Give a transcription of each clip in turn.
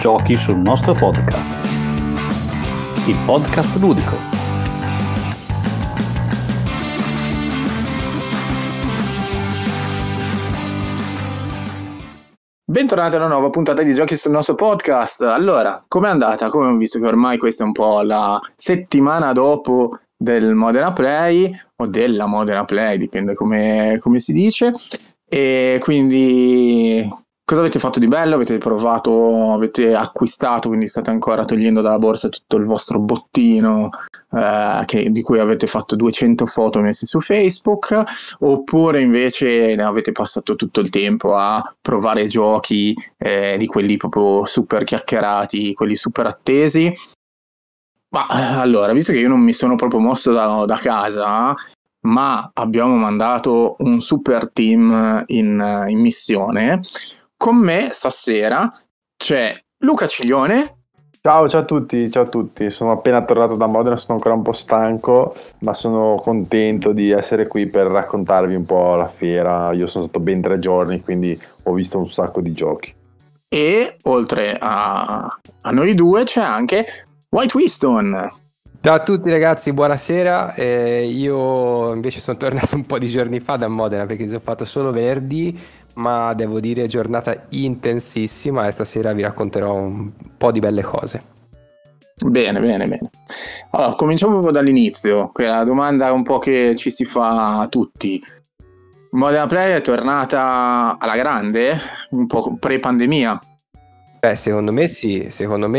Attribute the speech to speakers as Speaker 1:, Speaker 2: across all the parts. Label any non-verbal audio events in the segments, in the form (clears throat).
Speaker 1: giochi sul nostro podcast. Il podcast ludico.
Speaker 2: Bentornati alla nuova puntata di giochi sul nostro podcast. Allora, com'è andata? Come ho visto che ormai questa è un po' la settimana dopo del Modena Play o della Modena Play, dipende come, come si dice. E quindi Cosa avete fatto di bello? Avete provato, avete acquistato, quindi state ancora togliendo dalla borsa tutto il vostro bottino eh, che, di cui avete fatto 200 foto messe su Facebook, oppure invece ne avete passato tutto il tempo a provare giochi eh, di quelli proprio super chiacchierati, quelli super attesi? Ma eh, allora, visto che io non mi sono proprio mosso da, da casa, ma abbiamo mandato un super team in, in missione, con me stasera c'è Luca Ciglione.
Speaker 3: Ciao, ciao a tutti, ciao a tutti. Sono appena tornato da Modena, sono ancora un po' stanco, ma sono contento di essere qui per raccontarvi un po' la fiera. Io sono stato ben tre giorni, quindi ho visto un sacco di giochi. E oltre a, a noi
Speaker 2: due c'è anche White Whiston.
Speaker 4: Ciao a tutti ragazzi, buonasera. Eh, io invece sono tornato un po' di giorni fa da Modena perché mi sono fatto solo venerdì, ma devo dire giornata intensissima e stasera vi racconterò un po' di belle cose. Bene, bene, bene.
Speaker 2: Allora, cominciamo proprio dall'inizio, quella domanda un po' che ci si fa a tutti. Modena Play è tornata alla grande,
Speaker 4: un po' pre-pandemia. Beh, secondo me sì, secondo me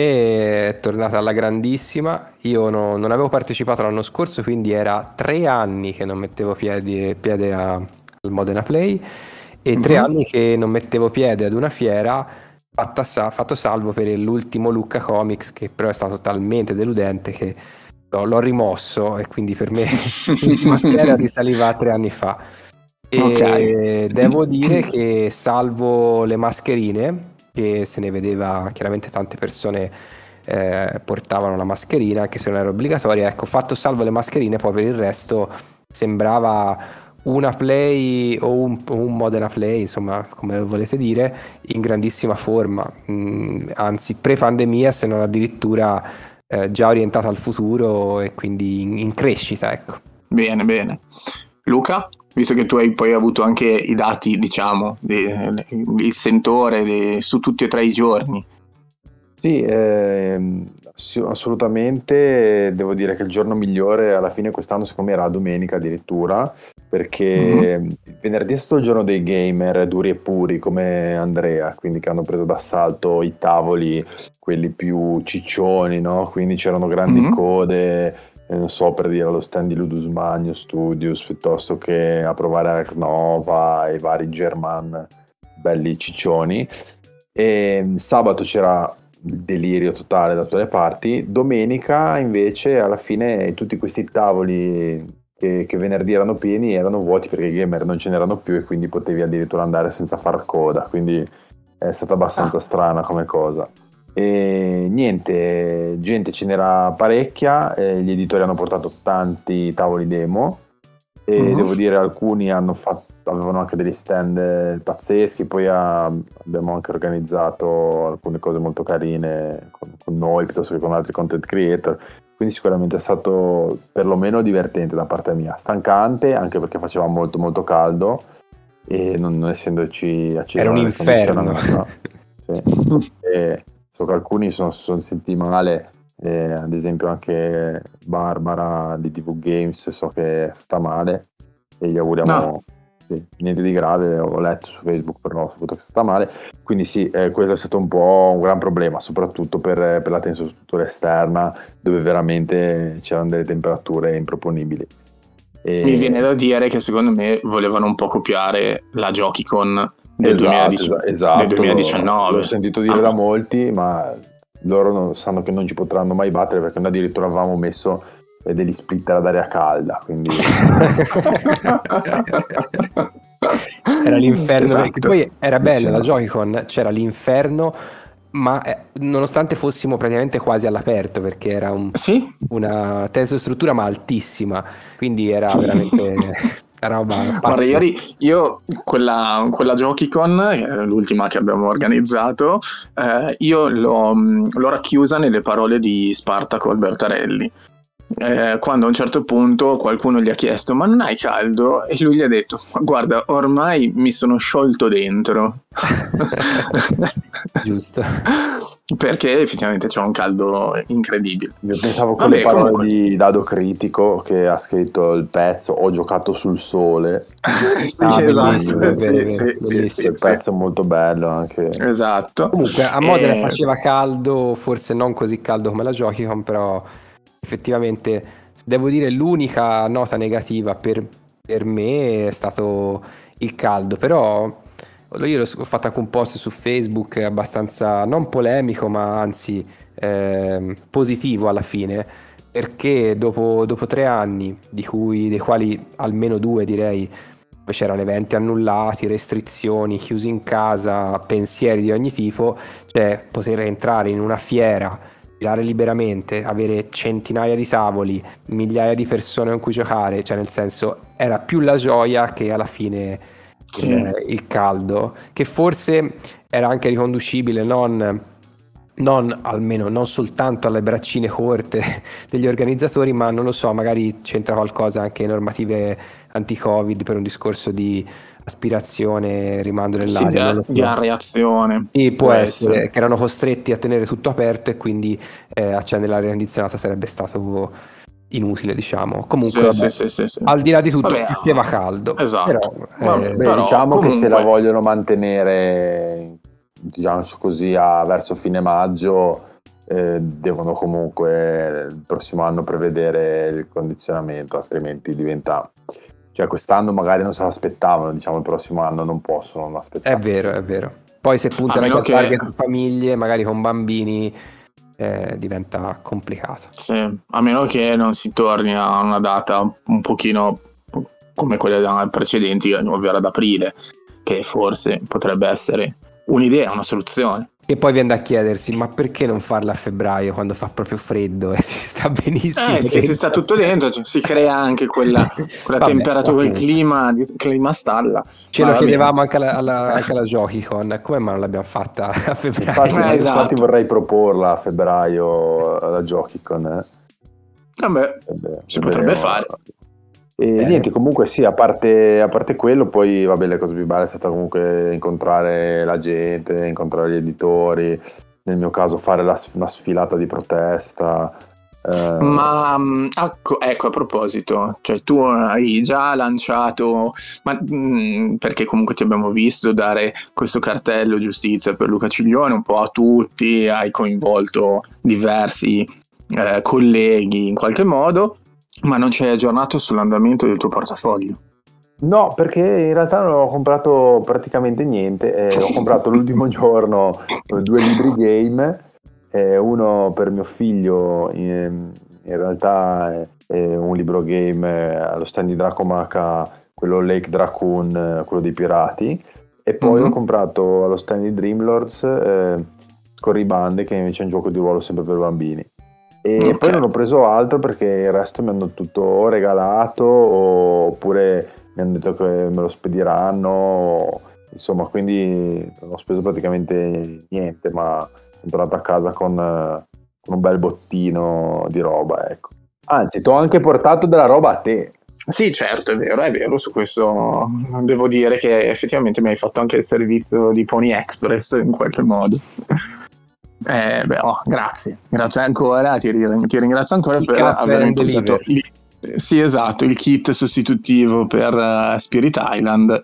Speaker 4: è tornata alla grandissima. Io no, non avevo partecipato l'anno scorso, quindi era tre anni che non mettevo piede, piede a, al Modena Play e tre mm-hmm. anni che non mettevo piede ad una fiera sa- fatto salvo per l'ultimo Lucca Comics che però è stato talmente deludente che l'ho, l'ho rimosso e quindi per me (laughs) l'ultima fiera risaliva tre anni fa e okay. devo dire che salvo le mascherine che se ne vedeva chiaramente tante persone eh, portavano la mascherina anche se non era obbligatoria ecco fatto salvo le mascherine poi per il resto sembrava una play o un, un Modena play, insomma, come volete dire, in grandissima forma, mm, anzi pre-pandemia se non addirittura eh, già orientata al futuro e quindi in, in crescita, ecco.
Speaker 2: Bene, bene. Luca, visto che tu hai poi avuto anche i dati, diciamo, di,
Speaker 3: il sentore di, su tutti e tre i giorni. Sì, eh, sì, assolutamente, devo dire che il giorno migliore alla fine quest'anno secondo me era la domenica addirittura, perché mm-hmm. venerdì è stato il giorno dei gamer duri e puri come Andrea, quindi che hanno preso d'assalto i tavoli, quelli più ciccioni, no? quindi c'erano grandi mm-hmm. code, eh, non so, per dire allo stand di Ludus Magnus Studios piuttosto che a provare Arnova e vari German belli ciccioni. E mm, sabato c'era delirio totale da tutte le parti. Domenica invece alla fine tutti questi tavoli che, che, venerdì erano pieni erano vuoti perché i gamer non ce n'erano più e quindi potevi addirittura andare senza far coda, quindi è stata abbastanza ah. strana come cosa. E niente, gente ce n'era parecchia, eh, gli editori hanno portato tanti tavoli demo e uh-huh. devo dire alcuni fatto, avevano anche degli stand pazzeschi, poi ha, ah, abbiamo anche organizzato alcune cose molto carine con, con, noi piuttosto che con altri content creator, quindi sicuramente è stato perlomeno divertente da parte mia, stancante anche perché faceva molto molto caldo e non, non essendoci acceso era un inferno. No? Cioè, (laughs) e, so che alcuni sono, sono sentiti male eh, ad esempio anche Barbara di TV Games so che sta male e gli auguriamo no. sì, niente di grave, ho letto su Facebook però ho saputo che sta male, quindi sì, eh, quello è stato un po' un gran problema, soprattutto per, per la tensione esterna dove veramente c'erano delle temperature improponibili. E... Mi viene
Speaker 2: da dire che secondo me volevano un po' copiare la Jockey del, esatto, 2010, esatto, del 2019. L'ho
Speaker 3: sentito dire ah. da molti, ma loro non, sanno che non ci potranno mai battere perché noi addirittura avevamo messo eh, degli splitter ad aria calda quindi (laughs) era l'inferno esatto. perché
Speaker 4: poi era bella la Joy-Con c'era l'inferno ma eh, nonostante fossimo praticamente quasi all'aperto perché era un, sì? una tensostruttura ma altissima quindi era veramente (laughs) roba Guarda, ieri
Speaker 2: io quella, quella Jokicon, eh, l'ultima che abbiamo organizzato, eh, io l'ho, mm, l'ho, racchiusa nelle parole di Spartaco Albertarelli eh, quando a un certo punto qualcuno gli ha chiesto ma non hai caldo? E lui gli ha detto guarda ormai mi sono sciolto dentro. (laughs) Giusto. Perché effettivamente c'è un caldo incredibile. Io pensavo con Vabbè, le parole comunque...
Speaker 3: di Dado Critico che ha scritto il pezzo Ho giocato sul sole. (laughs) sì, ah, esatto. Sì, sì, sì, sì, il pezzo molto bello anche. Esatto. Comunque a Modena e... Eh, faceva
Speaker 4: caldo, forse non così caldo come la Jockey però effettivamente, devo dire, l'unica nota negativa per, per me è stato il caldo, però io l'ho fatto anche un post su Facebook abbastanza non polemico, ma anzi eh, positivo alla fine, perché dopo, dopo tre anni, cui, dei quali almeno due direi, c'erano eventi annullati, restrizioni, chiusi in casa, pensieri di ogni tipo, cioè poter entrare in una fiera girare liberamente, avere centinaia di tavoli, migliaia di persone con cui giocare, cioè nel senso era più la gioia che alla fine sì. eh, il caldo, che forse era anche riconducibile non, non, almeno, non soltanto alle braccine corte (laughs) degli organizzatori, ma non lo so, magari c'entra qualcosa anche normative anti-Covid per un discorso di aspirazione, rimando nell'aria. Sì, di, di
Speaker 2: reazione. Sì, può, può essere, essere, che
Speaker 4: erano costretti a tenere tutto aperto e quindi eh, accendere l'aria condizionata sarebbe stato inutile, diciamo. Comunque, sì, vabbè, sì, sì, al di là di tutto, vabbè, pieva ah, caldo. Esatto. Però, vabbè, eh, beh, però diciamo comunque... che se la
Speaker 3: vogliono mantenere, diciamo così, a, verso fine maggio, eh, devono comunque il prossimo anno prevedere il condizionamento, altrimenti diventa cioè quest'anno magari non se l'aspettavano, diciamo il prossimo anno non possono aspettare.
Speaker 4: È vero, è vero. Poi se puntano a che... target con famiglie, magari con bambini, eh, diventa complicato.
Speaker 2: Sì, a meno che non si torni a una data un pochino come quelle precedenti, ovvero ad aprile, che forse potrebbe essere un'idea, una soluzione.
Speaker 4: E poi viene da chiedersi, ma perché non farla a febbraio quando fa proprio freddo e (laughs) si sta benissimo? Eh, si sta tutto dentro, cioè, si crea anche quella, (laughs) quella vabbè, temperatura, vabbè. quel clima, clima stalla. Ce lo chiedevamo anche alla, alla, (laughs) anche alla jockey come mai non l'abbiamo fatta a febbraio? Infatti, eh, esatto. infatti
Speaker 3: vorrei proporla a febbraio alla Jokicon. Eh.
Speaker 4: Vabbè, vabbè, si potrebbe fare.
Speaker 3: E Bene. niente, comunque sì, a parte, a parte quello, poi vabbè, la cosa più bella è stata comunque incontrare la gente, incontrare gli editori, nel mio caso fare la, una sfilata di protesta. Eh.
Speaker 2: Ma mm, ecco, ecco, a proposito, cioè tu hai già lanciato, ma, mh, mm, perché comunque ti abbiamo visto dare questo cartello giustizia per Luca Ciglione un po' a tutti, hai coinvolto diversi eh, colleghi in qualche modo, ma non ci hai aggiornato sull'andamento del tuo portafoglio?
Speaker 3: No, perché in realtà non ho comprato praticamente niente. Eh, ho (laughs) comprato l'ultimo giorno eh, due libri game, eh, uno per mio figlio, eh, in realtà è, un libro game eh, allo stand di Dracomaca, quello Lake Dracoon, eh, quello dei pirati. E poi mm-hmm. ho mhm. comprato allo stand di Dreamlords Corribande, che invece è un gioco di ruolo sempre per bambini. E okay. poi non ho preso altro perché il resto mi hanno tutto regalato oppure mi hanno detto che me lo spediranno. Insomma, quindi non ho speso praticamente niente, ma sono tornato a casa con, con un bel bottino di roba, ecco. Anzi, ti ho anche portato della roba a te.
Speaker 2: Sì, certo, è vero, è vero, su questo devo dire che effettivamente mi hai fatto anche il servizio di Pony Express in qualche modo. Eh, beh, oh, grazie, grazie ancora, ti, ti ringrazio ancora il per aver impulsato il, sì, esatto, il kit sostitutivo per uh, Spirit Island,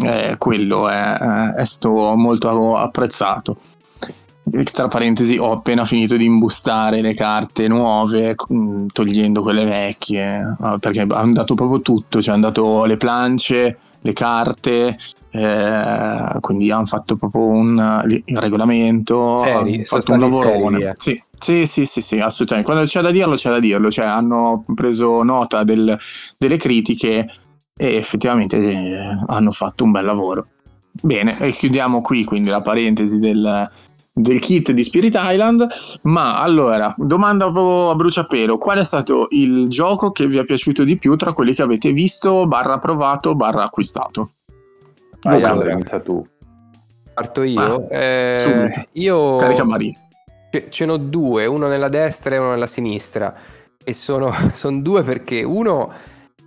Speaker 2: eh, quello è, eh, è stato molto apprezzato. Eh, tra parentesi, ho appena finito di imbustare le carte nuove, mm, togliendo quelle vecchie, ah, perché è andato proprio tutto, cioè hanno andato le planche, le carte, eh, quindi hanno fatto proprio un il regolamento, seri, hanno fatto un lavorone. Seri, eh. sì. Sì, sì, sì, sì, assolutamente. Quando c'è da dirlo, c'è da dirlo. Cioè, hanno preso nota del, delle critiche e effettivamente eh, hanno fatto un bel lavoro. Bene, e chiudiamo qui quindi la parentesi del, del kit di Spirit Island. Ma allora, domanda a bruciapelo: qual è stato il gioco che vi è piaciuto di più tra quelli che avete visto, barra provato, barra acquistato?
Speaker 4: Vai Dunque, Andrea, inizia tu. Parto io. Eh, io... Ce, ce n'ho due, uno nella destra e uno nella sinistra. E sono, (laughs) sono due perché uno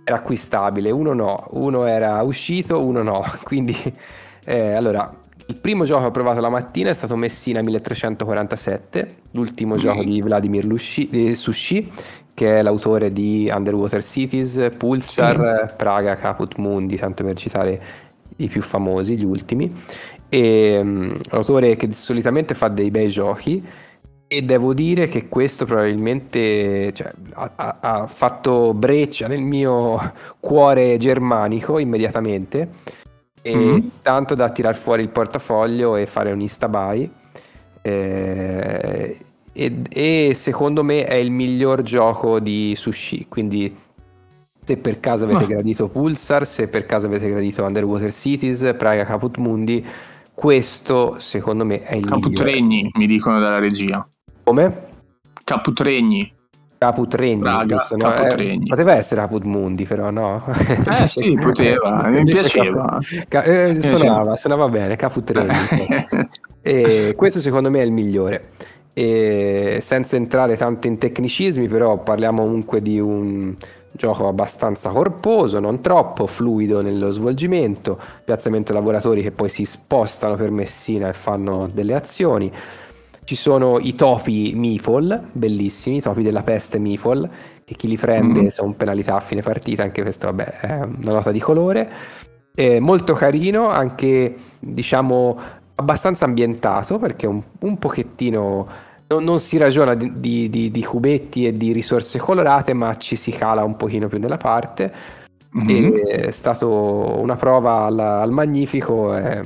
Speaker 4: era acquistabile, uno no, uno era uscito, uno no. (laughs) Quindi, eh, allora, il primo gioco che ho provato la mattina è stato Messina 1347, l'ultimo mm. gioco di Vladimir Lushi, eh, Sushi, che è l'autore di Underwater Cities, Pulsar, mm. Praga, Caput Mundi, tanto per citare i più famosi, gli ultimi, e, um, l'autore che solitamente fa dei bei giochi e devo dire che questo probabilmente cioè, ha, ha, fatto breccia nel mio (laughs) cuore germanico immediatamente, mm-hmm. tanto da tirar fuori il portafoglio e fare un instabuy. Eh, e, e, secondo me è il miglior gioco di sushi quindi se per caso avete Ma... gradito Pulsar, se per caso avete gradito Underwater Cities, Praga Caput Mundi, questo secondo me è il Caput migliore.
Speaker 2: mi dicono dalla regia.
Speaker 4: Come? Caput Regni. Braga, giusto, no? Caputregni. Eh, poteva essere Caput Mundi, però no? Eh (laughs) sì, poteva, mi piaceva. Cap- eh, eh suonava, suonava bene, Caputregni. (laughs) e questo secondo me è il migliore. E senza entrare tanto in tecnicismi, però parliamo comunque di un gioco abbastanza corposo, non troppo, fluido nello svolgimento, piazzamento lavoratori che poi si spostano per Messina e fanno delle azioni. Ci sono i topi Meeple, bellissimi, i topi della peste Meeple, che chi li prende mm. sono penalità a fine partita, anche questo vabbè, è una nota di colore. È eh, molto carino, anche diciamo abbastanza ambientato, perché un, un pochettino non, non si ragiona di, di, di, di, cubetti e di risorse colorate, ma ci si cala un pochino più nella parte. Mm-hmm. è stata una prova al, al magnifico. E,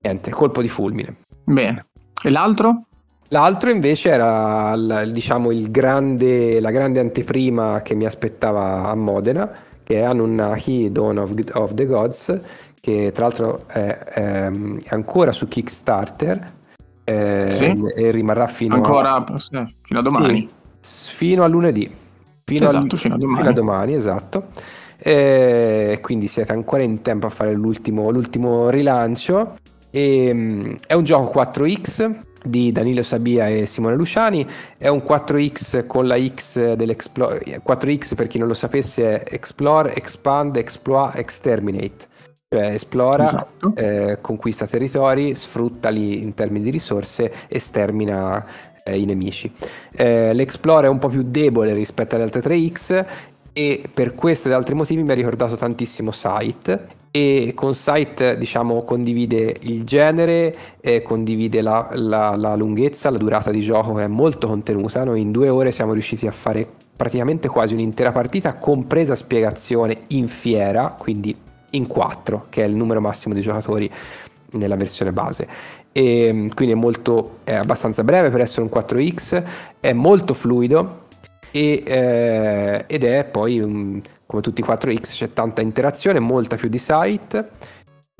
Speaker 4: niente, colpo di fulmine. Bene. E l'altro? L'altro invece era il, diciamo, il grande, la grande anteprima che mi aspettava a Modena, che è Anunnaki Dawn of, of the Gods, che tra l'altro è, è ancora su Kickstarter, eh, sì? Ehm, e rimarrà fino Ancora, a...
Speaker 2: fino a domani.
Speaker 4: Sì, fino a lunedì. Fino esatto, a... fino a domani. Fino a domani, esatto. Eh, quindi siete ancora in tempo a fare l'ultimo, l'ultimo rilancio. E, ehm, è un gioco 4X di Danilo Sabia e Simone Luciani. È un 4X con la X dell'Explore. 4X eh, per chi non lo sapesse è Explore, Expand, Exploit, Exterminate cioè esplora, esatto. eh, conquista territori, sfruttali in termini di risorse e stermina eh, i nemici. Eh, L'Explore è un po' più debole rispetto alle altre 3X e per questo ed altri motivi mi ha ricordato tantissimo Sight e con Sight diciamo condivide il genere, eh, condivide la, la, la, lunghezza, la durata di gioco che è molto contenuta, noi in due ore siamo riusciti a fare praticamente quasi un'intera partita compresa spiegazione in fiera, quindi in 4, che è il numero massimo di giocatori nella versione base. E ehm, quindi è, molto, è abbastanza breve per essere un 4X, è molto fluido e, eh, ed è poi, un, come tutti i 4X, c'è tanta interazione, molta più di site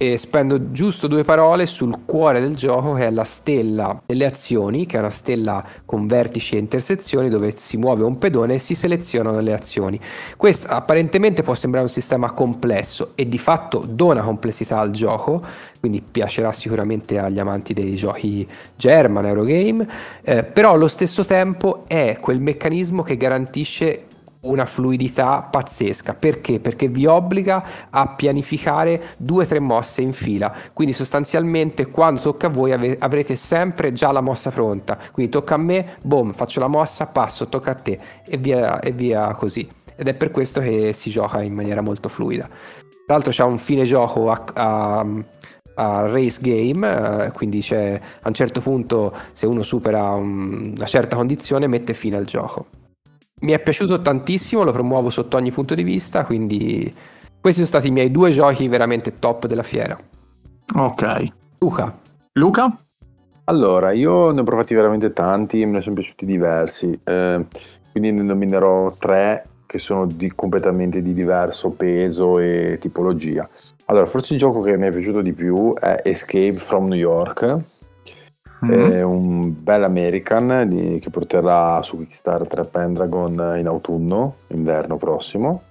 Speaker 4: e spendo giusto due parole sul cuore del gioco che è la stella delle azioni, che è una stella con vertici e intersezioni dove si muove un pedone e si selezionano le azioni. Questo apparentemente può sembrare un sistema complesso e di fatto dona complessità al gioco, quindi piacerà sicuramente agli amanti dei giochi German, Eurogame, eh, però allo stesso tempo è quel meccanismo che garantisce una fluidità pazzesca. Perché? Perché vi obbliga a pianificare due o tre mosse in fila. Quindi sostanzialmente quando tocca a voi ave- avrete sempre già la mossa pronta. Quindi tocca a me, boom, faccio la mossa, passo, tocca a te e via, e via così. Ed è per questo che si gioca in maniera molto fluida. Tra l'altro c'è un fine gioco a, a a race game, eh, quindi a un certo punto se uno supera una certa condizione mette fine al gioco mi è piaciuto tantissimo, lo promuovo sotto ogni punto di vista, quindi questi sono stati i miei due giochi veramente top della fiera. Ok. Luca.
Speaker 3: Luca? Allora, io ne ho provati veramente tanti, me ne sono piaciuti diversi, eh, quindi ne nominerò tre che sono di, completamente di diverso peso e tipologia. Allora, forse il gioco che mi è piaciuto di più è Escape from New York, mm-hmm. è un bel American di, che porterà su Kickstarter Pendragon in autunno, inverno prossimo.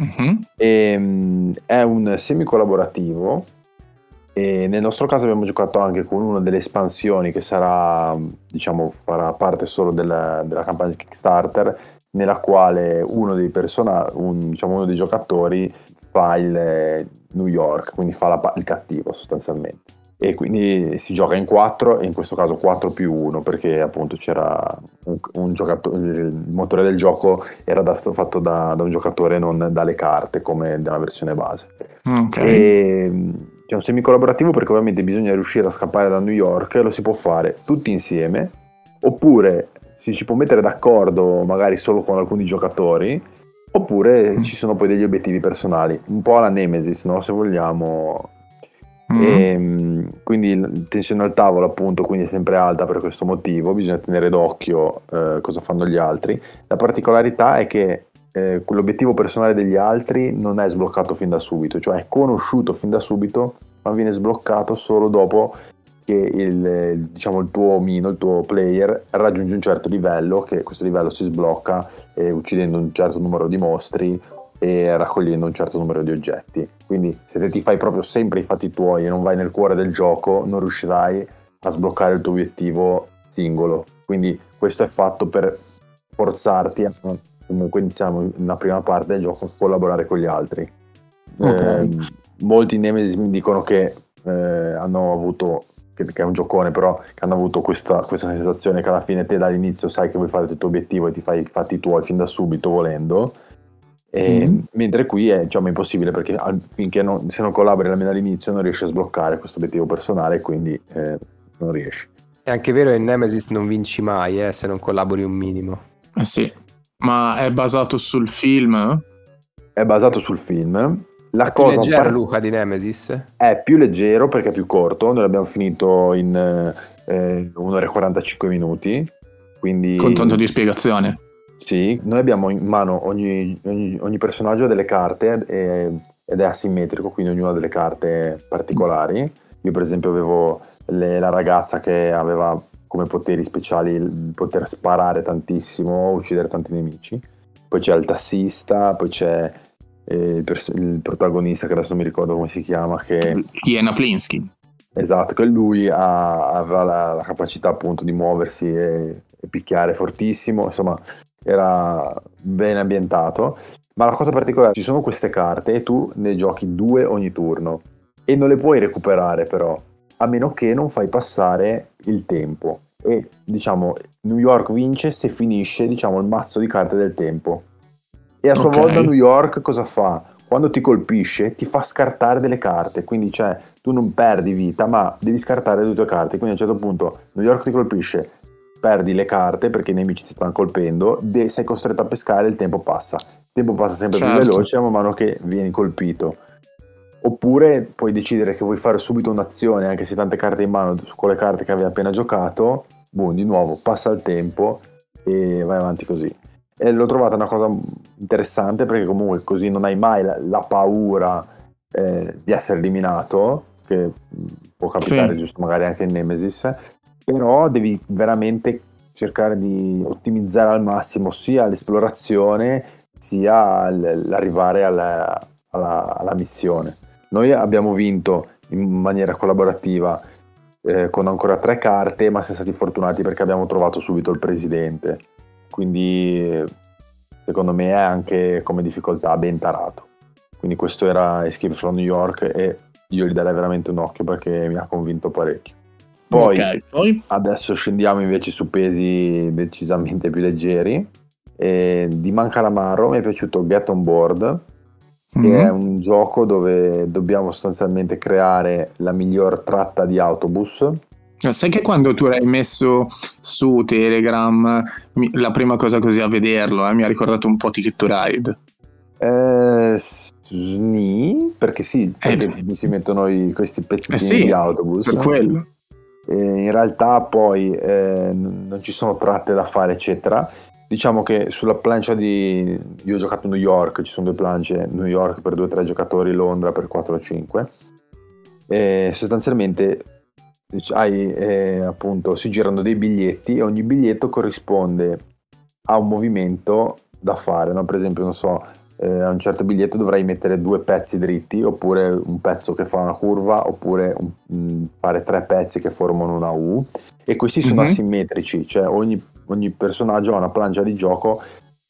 Speaker 3: Mm-hmm. E, ehm, è un semi collaborativo e nel nostro caso abbiamo giocato anche con una delle espansioni che sarà, diciamo, farà parte solo della, della campagna Kickstarter, nella quale uno dei, persona, un, diciamo, uno dei giocatori fa il New York, quindi fa la, il cattivo sostanzialmente e quindi si gioca in 4 e in questo caso 4 più 1 perché appunto c'era un, un giocatore, il motore del gioco era da, fatto da, da, un giocatore non dalle carte come nella versione base. Okay. E, c'è un semi-collaborativo perché ovviamente bisogna riuscire a scappare da New York e lo si può fare tutti insieme oppure si ci può mettere d'accordo magari solo con alcuni giocatori oppure mm. ci sono poi degli obiettivi personali, un po' alla Nemesis, no? se vogliamo Mm-hmm. E, ehm, quindi la tensione al tavolo appunto quindi è sempre alta per questo motivo, bisogna tenere d'occhio eh, cosa fanno gli altri. La particolarità è che eh, l'obiettivo personale degli altri non è sbloccato fin da subito, cioè è conosciuto fin da subito, ma viene sbloccato solo dopo che il, diciamo, il tuo omino, il tuo player raggiunge un certo livello, che questo livello si sblocca eh, uccidendo un certo numero di mostri e raccogliendo un certo numero di oggetti. Quindi se te ti fai proprio sempre i fatti tuoi e non vai nel cuore del gioco, non riuscirai a sbloccare il tuo obiettivo singolo. Quindi questo è fatto per forzarti a eh, comunque iniziamo la prima parte del gioco a collaborare con gli altri. Okay. Eh, molti Nemesis mi dicono che eh, hanno avuto che, che, è un giocone però che hanno avuto questa, questa, sensazione che alla fine te dall'inizio sai che vuoi fare il tuo obiettivo e ti fai i fatti tuoi fin da subito volendo e, mm Mentre qui è diciamo, impossibile perché finché non, se non collabori almeno all'inizio non riesci a sbloccare questo obiettivo personale,
Speaker 4: quindi eh, non riesci. È anche vero che in Nemesis non vinci mai eh, se non collabori un minimo. Eh sì,
Speaker 2: ma è basato sul film?
Speaker 4: È basato sul film.
Speaker 3: La è cosa più leggero, par-
Speaker 4: Luca di Nemesis?
Speaker 3: È più leggero perché è più corto, noi l'abbiamo finito in eh, 1 ora e 45 minuti. Quindi... Con tanto di spiegazione. Sì, noi abbiamo in mano ogni, ogni, ogni personaggio ha delle carte e, ed è asimmetrico, quindi ognuno ha delle carte particolari. Io per esempio avevo le, la ragazza che aveva come poteri speciali poter sparare tantissimo, uccidere tanti nemici. Poi c'è il tassista, poi c'è eh, il, pers- il protagonista che adesso non mi ricordo come si chiama. Che... Iena Plinsky. Esatto, che lui ha, aveva la, la, capacità appunto di muoversi e, e picchiare fortissimo, insomma era ben ambientato. Ma la cosa particolare, ci sono queste carte e tu ne giochi due ogni turno e non le puoi recuperare però, a meno che non fai passare il tempo. E diciamo, New York vince se finisce diciamo, il mazzo di carte del tempo. E a sua okay. volta New York cosa fa? Quando ti colpisce ti fa scartare delle carte, quindi cioè tu non perdi vita ma devi scartare le tue carte, quindi a un certo punto New York ti colpisce, perdi le carte perché i nemici ti stanno colpendo, de- sei costretto a pescare e il tempo passa. Il tempo passa sempre certo. più veloce man mano che vieni colpito. Oppure puoi decidere che vuoi fare subito un'azione, anche se tante carte in mano, con le carte che avevi appena giocato, boom, di nuovo passa il tempo e vai avanti così. E l'ho trovata una cosa interessante perché comunque così non hai mai la, la paura eh, di essere eliminato, che può capitare sì. giusto magari anche in Nemesis, però devi veramente cercare di ottimizzare al massimo sia l'esplorazione sia l'arrivare alla, alla, alla missione. Noi abbiamo vinto in maniera collaborativa eh, con ancora tre carte, ma siamo stati fortunati perché abbiamo trovato subito il presidente. Quindi secondo me è anche come difficoltà ben tarato. Quindi questo era Escape from New York e io gli darei veramente un occhio perché mi ha convinto parecchio. Poi, okay, poi, adesso scendiamo invece su pesi decisamente più leggeri. E di Mancalamaro mi è piaciuto Get On Board,
Speaker 2: che mm-hmm. è un
Speaker 3: gioco dove dobbiamo sostanzialmente creare la miglior tratta di autobus.
Speaker 2: Sai che quando tu l'hai messo su Telegram, la prima cosa così a vederlo eh, mi ha ricordato un po' Ticket to Ride. Eh,
Speaker 3: sni, perché sì, eh, perché eh, mi si mettono i, questi pezzettini eh sì, di autobus. Per quello. Eh, in realtà poi eh, non ci sono tratte da fare eccetera diciamo che sulla plancia di io ho giocato a New York ci sono due planche New York per 2-3 giocatori Londra per 4-5 e sostanzialmente hai, eh, appunto, si girano dei biglietti e ogni biglietto corrisponde a un movimento da fare no? per esempio non so eh, a un certo biglietto dovrai mettere due pezzi dritti, oppure un pezzo che fa una curva, oppure mh, mm, fare tre pezzi che formano una U. E questi sono mm-hmm. asimmetrici, cioè ogni, ogni, personaggio ha una plancia di gioco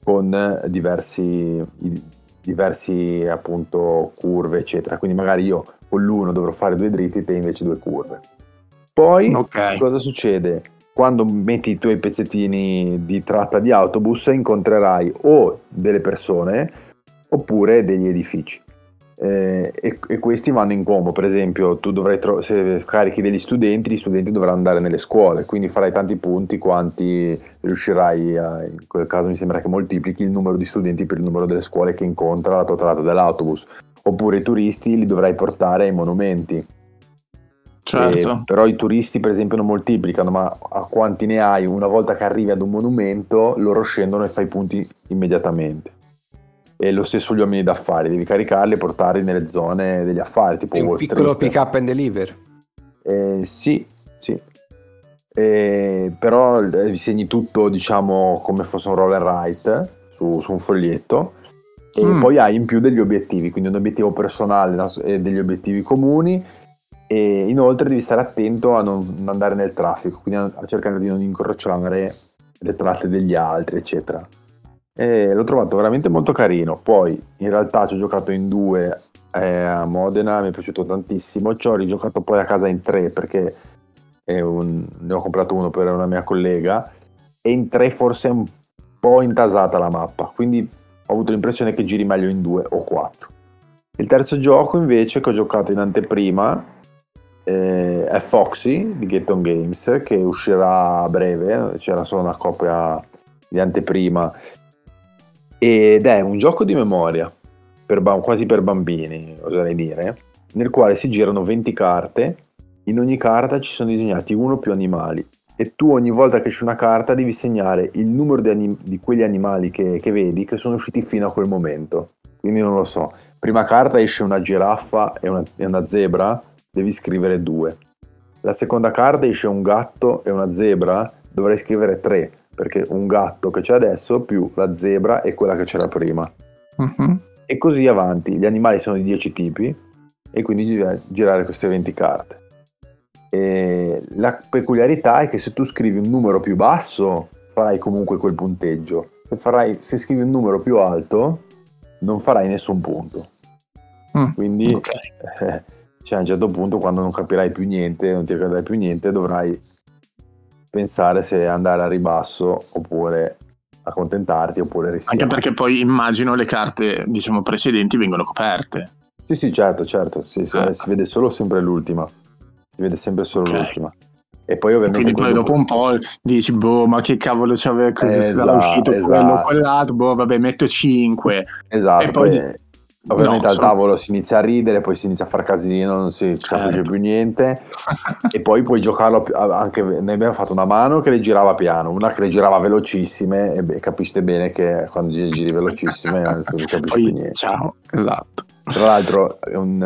Speaker 3: con diversi, i, diversi appunto curve, eccetera. Quindi magari io con l'uno dovrò fare due dritti e te invece due curve. Poi okay. cosa succede? quando metti i tuoi pezzettini di tratta di autobus incontrerai o delle persone oppure degli edifici. Eh, e, e, questi vanno in combo, per esempio, tu dovrai tro- se carichi degli studenti, gli studenti dovranno andare nelle scuole, quindi farai tanti punti quanti riuscirai a, in quel caso mi sembra che moltiplichi il numero di studenti per il numero delle scuole che incontra la tua tratta dell'autobus. Oppure i turisti li dovrai portare ai monumenti. Certo. E, però i turisti, per esempio, non moltiplicano, ma a quanti ne hai, una volta che arrivi ad un monumento, loro scendono e fai punti immediatamente e lo stesso gli uomini d'affari, devi caricarli e portarli nelle zone degli affari, tipo è un Wall piccolo Street. pick up and deliver. Eh, sì, sì. Eh, però vi segni tutto, diciamo, come fosse un roll and write su, su un foglietto e mm. poi hai in più degli obiettivi, quindi un obiettivo personale e degli obiettivi comuni e inoltre devi stare attento a non andare nel traffico, quindi a cercare di non incrociare le tratte degli altri, eccetera. E l'ho trovato veramente molto carino. Poi in realtà ci ho giocato in due eh, a Modena, mi è piaciuto tantissimo. Ci ho rigiocato poi a casa in tre perché un, ne ho comprato uno per una mia collega. E in tre forse è un po' intasata la mappa, quindi ho avuto l'impressione che giri meglio in due o quattro. Il terzo gioco invece che ho giocato in anteprima eh, è Foxy di Get Games che uscirà a breve, c'era solo una copia di anteprima ed è un gioco di memoria, per, quasi per bambini, oserei dire, nel quale si girano 20 carte, in ogni carta ci sono disegnati uno o più animali e tu ogni volta che c'è una carta devi segnare il numero di, anim- di quegli animali che, che vedi che sono usciti fino a quel momento. Quindi non lo so, prima carta esce una giraffa e una, e una zebra, devi scrivere due. La seconda carta esce un gatto e una zebra, dovrai scrivere tre perché un gatto che c'è adesso più la zebra è quella che c'era prima. Uh-huh. E così avanti, gli animali sono di 10 tipi e quindi devi girare queste 20 carte. E la peculiarità è che se tu scrivi un numero più basso farai comunque quel punteggio, se, farai, se scrivi un numero più alto non farai nessun punto. Mm, Quindi okay. eh, (laughs) cioè, a un certo punto quando non capirai più niente, non ti crederai più niente, dovrai pensare se andare a ribasso oppure accontentarti oppure rischiare. Anche perché poi
Speaker 2: immagino le carte diciamo precedenti vengono
Speaker 3: coperte. Sì, sì, certo, certo, sì, sì, ah. si vede solo sempre l'ultima. Si vede sempre solo okay. l'ultima. E poi ovviamente... Quindi poi dopo
Speaker 2: un po' dici, boh, ma che cavolo c'aveva, cosa esatto, sarà uscito esatto. quello,
Speaker 3: quell'altro, boh, vabbè, metto 5. Esatto. E poi... poi Ovviamente no, al sono... tavolo si inizia a ridere, poi si inizia a fare casino, non si capisce certo. più niente. (laughs) e poi puoi giocarlo anche. Ne abbiamo fatto una mano che le girava piano, una che le girava velocissime, e capiste bene che quando giri, giri velocissime non si capisce poi, più niente. Ciao, esatto. Tra l'altro, è un,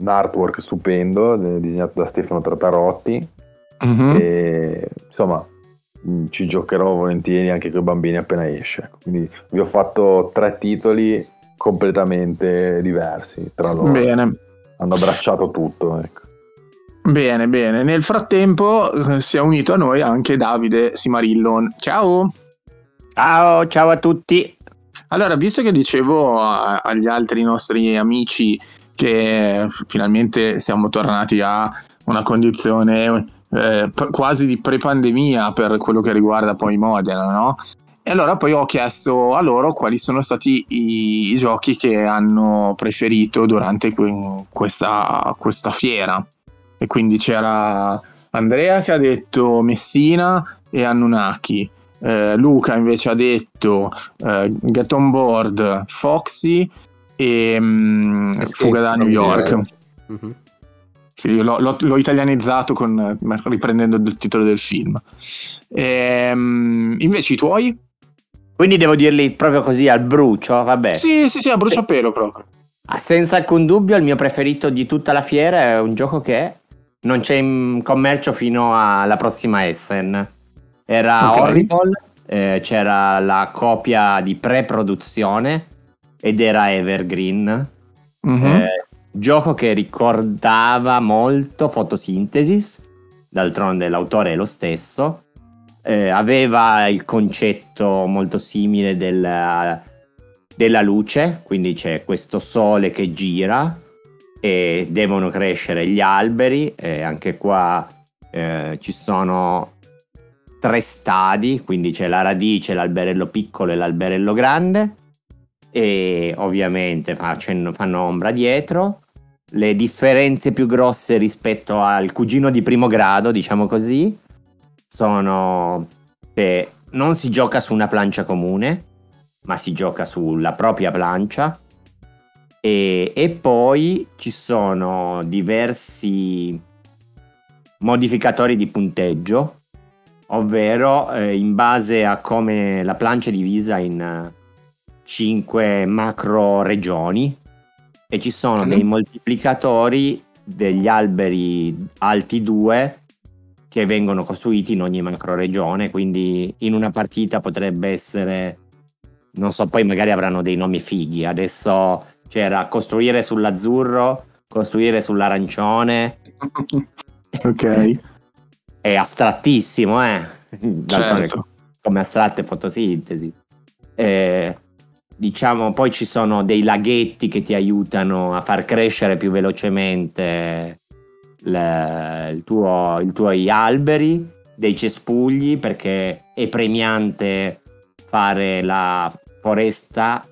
Speaker 3: un artwork stupendo disegnato da Stefano Trattarotti. Mm-hmm. E, insomma, mm, ci giocherò volentieri anche con i bambini appena esce. Quindi vi ho fatto tre titoli completamente diversi tra loro. Bene. Hanno abbracciato tutto. Ecco.
Speaker 2: Bene, bene. Nel frattempo eh, si è unito a noi anche Davide Simarillon. Ciao!
Speaker 1: Ciao, ciao a tutti!
Speaker 2: Allora, visto che dicevo agli altri nostri amici che finalmente siamo tornati a una condizione eh, quasi di pre-pandemia per quello che riguarda poi Modena, no? E allora poi ho chiesto a loro quali sono stati i, i giochi che hanno preferito durante que- questa, questa fiera. E quindi c'era Andrea che ha detto Messina e Anunnaki. Eh, Luca invece ha detto eh, Get on Board, Foxy e mm, Fuga da New York. Mm-hmm. Sì, l'ho, l'ho, l'ho, italianizzato con, eh, riprendendo il titolo del film. E, mm, invece i tuoi?
Speaker 1: Quindi devo dirli proprio così al brucio, vabbè. Sì, sì, sì, al bruciapelo proprio. Ah, senza alcun dubbio il mio preferito di tutta la fiera è un gioco che non c'è in commercio fino alla prossima Essen. Era okay. Horrible, eh, c'era la copia di pre-produzione ed era Evergreen. Mm-hmm. Eh, gioco che ricordava molto Fotosintesis, d'altronde l'autore è lo stesso, eh, aveva il concetto molto simile della, della luce, quindi c'è questo sole che gira e devono crescere gli alberi e anche qua eh, ci sono tre stadi, quindi c'è la radice, l'alberello piccolo e l'alberello grande e ovviamente facendo, fanno ombra dietro. Le differenze più grosse rispetto al cugino di primo grado, diciamo così, sono che non si gioca su una plancia comune, ma si gioca sulla propria plancia. E, e poi ci sono diversi modificatori di punteggio, ovvero eh, in base a come la plancia è divisa in 5 eh, macro regioni e ci sono dei moltiplicatori degli alberi alti 2 che vengono costruiti in ogni macro regione. quindi in una partita potrebbe essere, non so, poi magari avranno dei nomi fighi, adesso c'era costruire sull'azzurro, costruire sull'arancione.
Speaker 2: (laughs) ok.
Speaker 1: (laughs) È astrattissimo, eh? Certo. Come astratte fotosintesi. Eh, diciamo, poi ci sono dei laghetti che ti aiutano a far crescere più velocemente il tuo, i tuoi alberi, dei cespugli, perché è premiante fare la foresta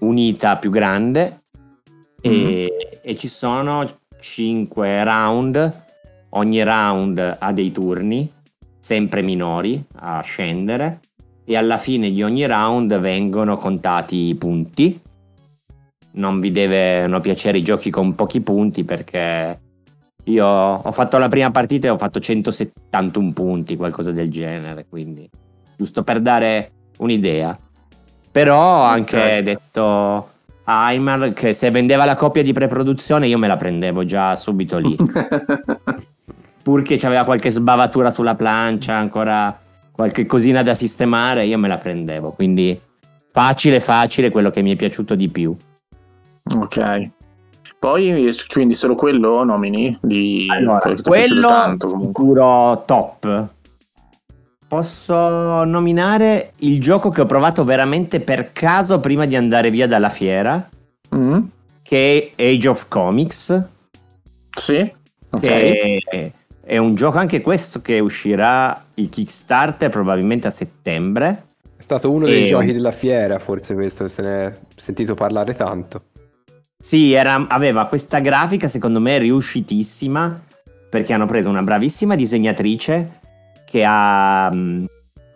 Speaker 1: unita più grande mm e, mm-hmm. e, ci sono 5 round, ogni round ha dei turni, sempre minori, a scendere e alla fine di ogni round vengono contati i punti. Non vi devono piacere i giochi con pochi punti perché io ho fatto la prima partita e ho fatto 171 punti, qualcosa del genere, quindi giusto per dare un'idea. Però ho anche okay. detto a Heimer che se vendeva la copia di preproduzione io me la prendevo già subito lì. (laughs) Purché c'aveva qualche sbavatura sulla plancia, ancora qualche cosina da sistemare, io me la prendevo. Quindi facile, facile quello che mi è piaciuto di più. Ok.
Speaker 2: Poi, quindi solo quello nomini? Di... Allora, quello, tanto,
Speaker 1: sicuro top. Posso nominare il gioco che ho provato veramente per caso prima di andare via dalla fiera, mm. che è Age of Comics. Sì, ok. È, è un gioco anche questo che uscirà il Kickstarter probabilmente a settembre. È stato uno dei e... giochi
Speaker 4: della fiera, forse questo, se ne è sentito parlare tanto.
Speaker 1: Sì, era, aveva questa grafica, secondo me, riuscitissima, perché hanno preso una bravissima disegnatrice che ha mh, mm,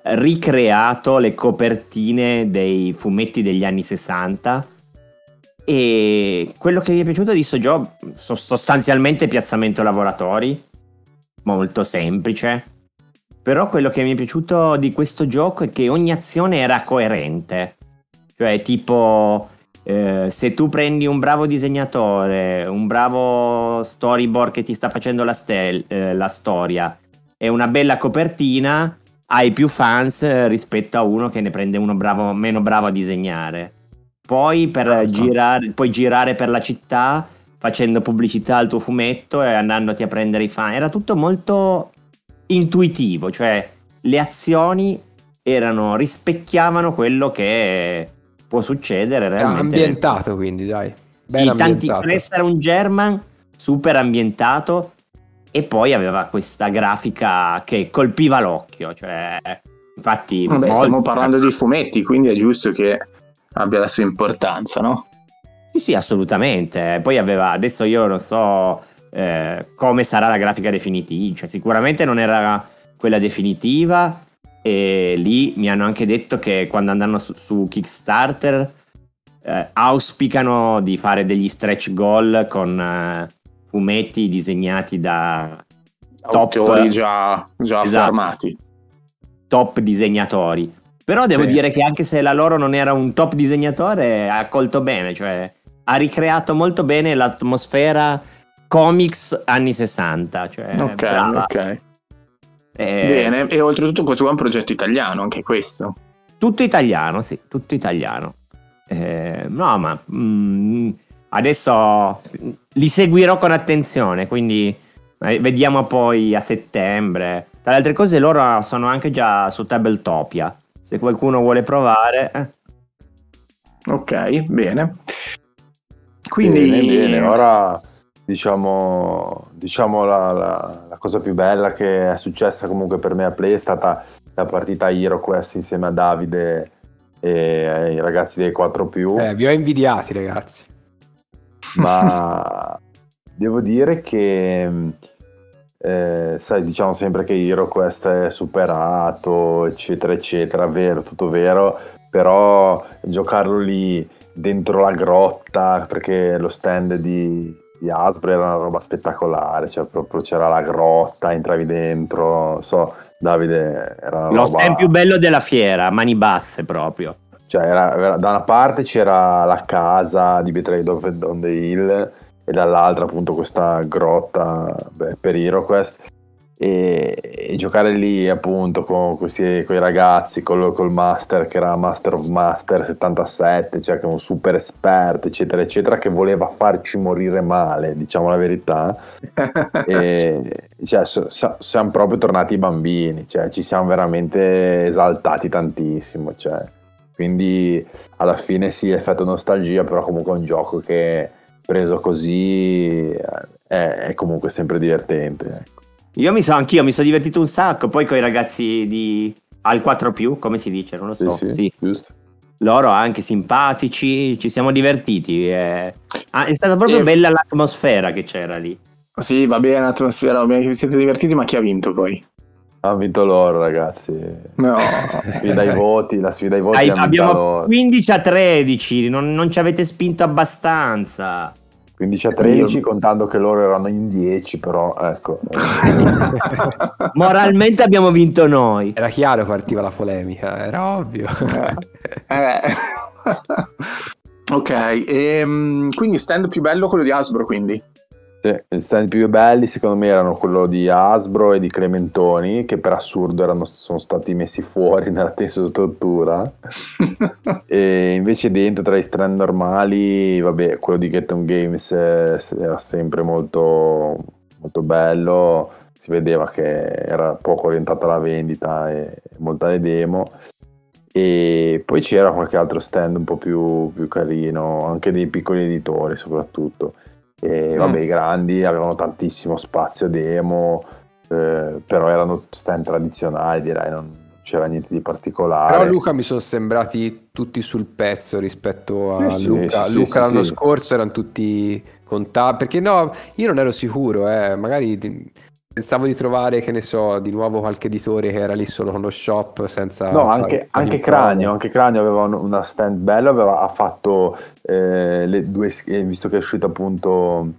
Speaker 1: ricreato le copertine dei fumetti degli anni 60. E quello che mi è piaciuto di sto gioco, sostanzialmente piazzamento lavoratori, molto semplice. Però quello che mi è piaciuto di questo gioco è che ogni azione era coerente. Cioè, tipo, eh, se tu prendi un bravo disegnatore, un bravo storyboard che ti sta facendo la, stel- eh, la storia e una bella copertina, hai più fans rispetto a uno che ne prende uno bravo, meno bravo a disegnare. Poi per certo. girare, puoi girare per la città facendo pubblicità al tuo fumetto e andandoti a prendere i fan. Era tutto molto intuitivo, cioè le azioni erano, rispecchiavano quello che può succedere realmente. Ambientato quindi, dai. Ben sì, tanti, per un German super ambientato e poi aveva questa grafica che colpiva l'occhio, cioè infatti Vabbè, molti... stiamo parlando di fumetti, quindi è giusto che abbia la sua importanza, no? Sì, sì, assolutamente. Poi aveva, adesso io non so eh, come sarà la grafica definitiva, cioè sicuramente non era quella definitiva e lì mi hanno anche detto che quando andranno su, su Kickstarter eh, auspicano di fare degli stretch goal con eh, fumetti disegnati da
Speaker 2: autori già,
Speaker 1: già esatto, formati top disegnatori però devo sì. dire che anche se la loro non era un top disegnatore ha colto bene cioè ha ricreato molto bene l'atmosfera comics anni 60 cioè ok brava. ok eh, Bene, e oltretutto questo qua è un progetto italiano, anche questo. Tutto italiano, sì, tutto italiano. Eh, no, ma mh, mm, adesso li seguirò con attenzione, quindi eh, vediamo poi a settembre. Tra le altre cose loro sono anche già su Tabletopia, se qualcuno vuole provare. Eh. Ok, bene.
Speaker 3: Quindi... Bene, bene. Ora diciamo, diciamo la, la cosa più bella che è successa comunque per me a Play è stata la partita HeroQuest insieme a Davide e ai ragazzi dei 4 più. Eh, vi ho invidiati ragazzi. Ma (laughs) devo dire che, mm, eh, sai, diciamo sempre che HeroQuest è superato, eccetera, eccetera, vero, tutto vero, però giocarlo lì dentro la grotta, perché lo stand di di Hasbro era una roba spettacolare, cioè proprio c'era la grotta, entravi dentro, so, Davide era Lo stand più bello
Speaker 1: della fiera,
Speaker 3: mani basse proprio. Cioè era, era, da una parte c'era la casa di Betrayed of the Hill e dall'altra appunto questa grotta beh, per HeroQuest e, e, giocare lì appunto con questi con i ragazzi, col, col Master che era Master of Master 77, cioè che è un super esperto, eccetera, eccetera, che voleva farci morire male, diciamo la verità. (laughs) e, cioè, so, so, siamo proprio tornati bambini, cioè, ci siamo veramente esaltati tantissimo. Cioè. Quindi alla fine sì, effetto nostalgia, però comunque è un gioco che preso così è, è comunque sempre divertente. Ecco. Io mi so,
Speaker 1: anch'io mi sono divertito un sacco. Poi con i ragazzi di al 4 più, come si dice, non lo so. Sì, sì, sì. Loro anche simpatici, ci siamo divertiti. Eh. Ah, è stata proprio e... bella l'atmosfera che c'era lì.
Speaker 2: Sì, va bene l'atmosfera, va bene che vi siete divertiti, ma chi ha
Speaker 3: vinto poi? Ha vinto loro, ragazzi.
Speaker 1: No, la
Speaker 3: sfida ai voti, la sfida ai voti. Dai, abbiamo loro.
Speaker 1: 15 a 13, non, non ci avete spinto abbastanza.
Speaker 3: 15 a 13 Io... contando che loro erano in 10 però ecco (laughs)
Speaker 4: moralmente abbiamo vinto noi era chiaro che partiva la polemica era ovvio eh. eh. (laughs) ok e, ehm, quindi stand più
Speaker 2: bello quello di Hasbro quindi
Speaker 3: gli stand più belli secondo me erano quello di Asbro e di Clementoni che per assurdo erano, sono stati messi fuori (laughs) nella stessa struttura (laughs) e invece dentro tra gli stand normali vabbè quello di Get On Games eh, era sempre molto, molto bello si vedeva che era poco orientata alla vendita e molta le demo e poi c'era qualche altro stand un po' più, più carino anche dei piccoli editori soprattutto e mm. i grandi avevano tantissimo spazio demo, eh, però erano stand tradizionali, direi, non c'era niente di particolare. Però Luca
Speaker 4: mi sono sembrati tutti sul pezzo rispetto a sì, Luca. Sì, Luca sì, l'anno scorso erano tutti contati perché no, io non ero sicuro, eh, magari Pensavo di trovare, che ne so, di nuovo qualche editore che era lì solo con lo shop senza... No, anche, anche Cranio,
Speaker 3: anche Cranio aveva una stand bella, aveva, ha fatto eh, le due, eh, visto che è uscito appunto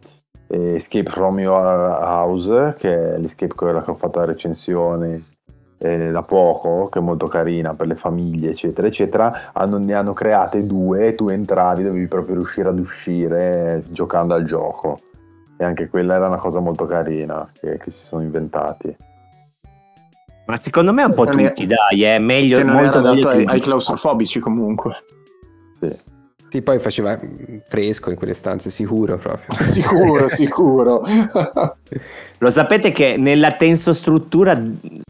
Speaker 3: eh, Escape from Your House, che è l'escape quella che ho fatto la recensione eh, da poco, che è molto carina per le famiglie, eccetera, eccetera, hanno, ne hanno create due tu entravi, dovevi proprio riuscire ad uscire giocando al gioco e anche quella era una cosa molto carina che, che si sono inventati.
Speaker 1: Ma secondo me è un po' non tutti, è...
Speaker 3: dai, è eh, meglio
Speaker 1: che non molto era meglio ai, ai
Speaker 4: claustrofobici comunque. Sì. Sì, poi faceva fresco in quelle stanze, sicuro proprio. (laughs) sicuro, sicuro. Lo sapete che nella
Speaker 1: tensostruttura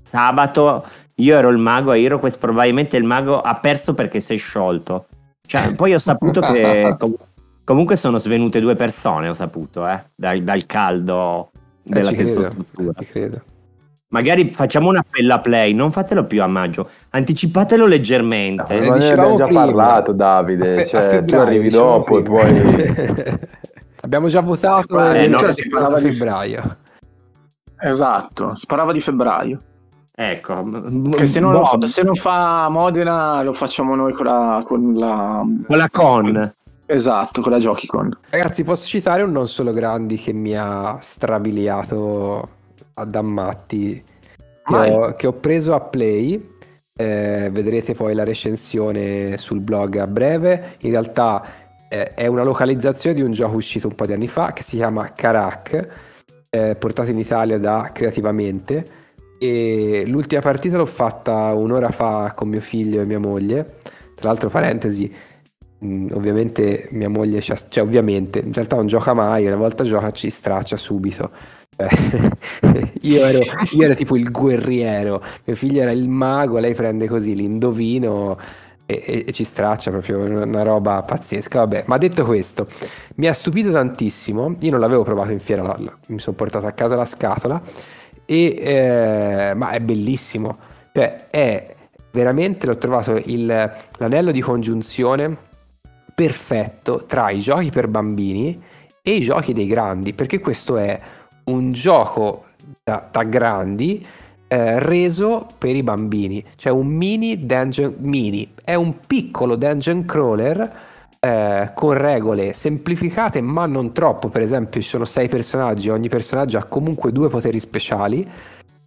Speaker 1: sabato io ero il mago a Iroquest, probabilmente il mago ha perso perché si è sciolto. Cioè, poi ho saputo che (laughs) comunque Comunque sono svenute due persone, ho saputo, eh, dal, dal caldo eh, della eh, terzostruttura. Credo. Magari facciamo un appello a Play, non fatelo più a maggio, anticipatelo leggermente. No,
Speaker 3: ma ne abbiamo già prima. parlato Davide, Affe- cioè, tu arrivi diciamo dopo e poi...
Speaker 4: (laughs) abbiamo già votato, eh, no, si parlava di febbraio. Esatto, si parlava di febbraio. Ecco, che se non, se
Speaker 2: non fa Modena lo facciamo noi con la con la, con la con. Esatto, con la Joy-Con.
Speaker 4: Ragazzi, posso citare un non solo grandi che mi ha strabiliato ad ammatti, che ho, che ho, preso a play. Eh, vedrete poi la recensione sul blog a breve. In realtà eh, è una localizzazione di un gioco uscito un po' di anni fa che si chiama Karak, eh, portato in Italia da Creativamente. E l'ultima partita l'ho fatta un'ora fa con mio figlio e mia moglie. Tra l'altro, parentesi, Mm, ovviamente mia moglie, ci cioè ovviamente, in realtà non gioca mai, una volta gioca ci straccia subito. Cioè, (laughs) io, ero, io, ero, tipo il guerriero, mio figlio era il mago, lei prende così l'indovino e, e, e ci straccia proprio una roba pazzesca. Vabbè, ma detto questo, mi ha stupito tantissimo, io non l'avevo provato in fiera, la, la, mi sono portato a casa la scatola, e, eh, ma è bellissimo, cioè è veramente, l'ho trovato il, l'anello di congiunzione perfetto tra i giochi per bambini e i giochi dei grandi, perché questo è un gioco da, da grandi eh, reso per i bambini, cioè un mini dungeon mini, è un piccolo dungeon crawler eh, con regole semplificate ma non troppo, per esempio ci sono sei personaggi, ogni personaggio ha comunque due poteri speciali.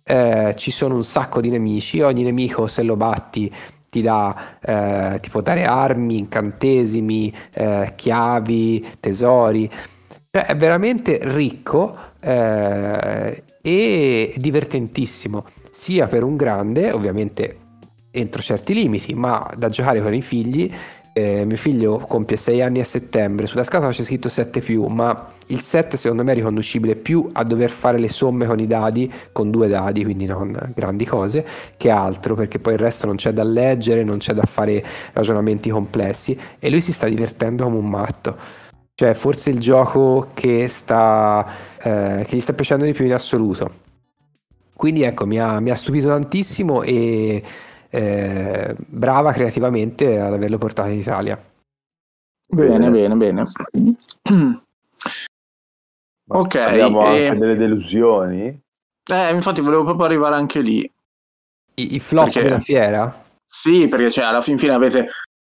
Speaker 4: Eh, ci sono un sacco di nemici, ogni nemico se lo batti ti, dà, eh, ti può dare armi, incantesimi, eh, chiavi, tesori. Cioè, è veramente ricco eh, e divertentissimo, sia per un grande, ovviamente entro certi limiti, ma da giocare con i figli. Eh, mio figlio compie 6 anni a settembre, sulla scatola c'è scritto 7 più, ma il 7 secondo me è riconducibile più a dover fare le somme con i dadi, con due dadi, quindi non grandi cose, che altro, perché poi il resto non c'è da leggere, non c'è da fare ragionamenti complessi e lui si sta divertendo come un matto. Cioè, forse il gioco che, sta, eh, che gli sta piacendo di più in assoluto. Quindi ecco, mi ha, mi ha stupito tantissimo e eh, brava creativamente ad averlo portato in Italia.
Speaker 2: Bene, bene,
Speaker 4: bene. (clears throat)
Speaker 2: Ma ok. Abbiamo e... anche delle delusioni? Eh, infatti volevo proprio arrivare anche lì. I, i flop perché... della fiera? Sì, perché cioè, alla fin fine avete...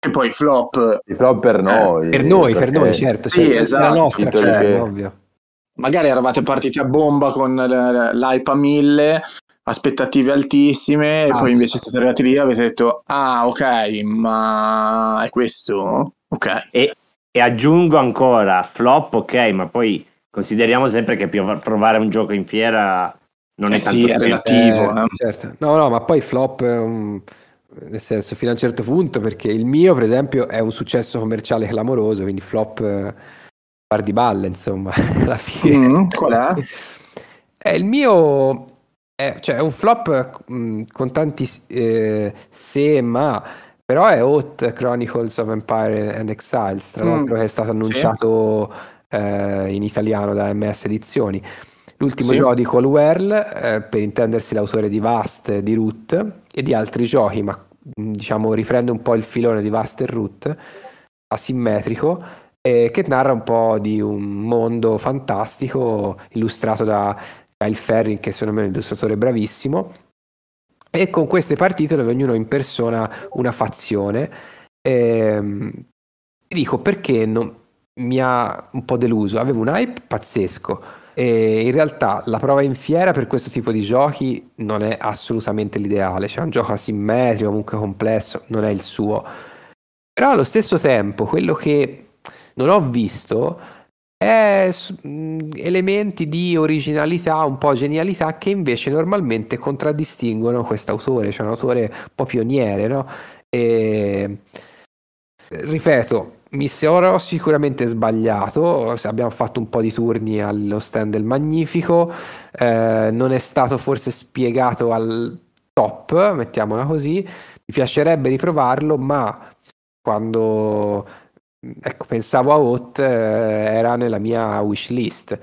Speaker 3: E poi i flop... I flop per eh, noi. Eh, per noi, perché... per noi, certo. Sì, cioè, esatto. La nostra,
Speaker 2: cioè, ovvio. Magari eravate partiti a bomba con l'AIPA 1000 aspettative altissime ah, e poi invece siete arrivati lì e avete detto ah ok
Speaker 1: ma è questo ok e, e aggiungo ancora flop ok ma poi Consideriamo sempre che provare un gioco in fiera non eh è tanto sì, è
Speaker 4: relativo. Eh, eh. Certo. No, no, ma poi flop, um, nel senso, fino a un certo punto, perché il mio, per esempio, è un successo commerciale clamoroso, quindi flop eh, par di balle, insomma, (laughs) alla fine. Mm, qual è? è eh, il mio è, cioè, è un flop mh, mm, con tanti eh, se, ma però è Hot Chronicles of Empire and Exiles, tra mm. l'altro che è stato annunciato... Sì eh, in italiano da MS Edizioni. L'ultimo sì. gioco di Colwell, eh, per intendersi l'autore di Vast, di Root e di altri giochi, ma mm, diciamo riprende un po' il filone di Vast e Root, asimmetrico, eh, che narra un po' di un mondo fantastico illustrato da Kyle Ferrin, che secondo me è un illustratore bravissimo, e con queste partite dove ognuno impersona una fazione. Ehm, dico perché non, mi ha un po' deluso. Avevo un hype pazzesco. E in realtà la prova in fiera per questo tipo di giochi non è assolutamente l'ideale. Cioè, un gioco asimmetrico, comunque complesso, non è il suo. Però allo stesso tempo, quello che non ho visto è elementi di originalità, un po' genialità che invece normalmente contraddistinguono quest'autore, cioè un autore un po' pioniere, no? E, ripeto, mi sarò sicuramente sbagliato, abbiamo fatto un po' di turni allo stand del Magnifico, eh, non è stato forse spiegato al top, mettiamola così, mi piacerebbe riprovarlo, ma quando ecco, pensavo a Hot eh, era nella mia wish list,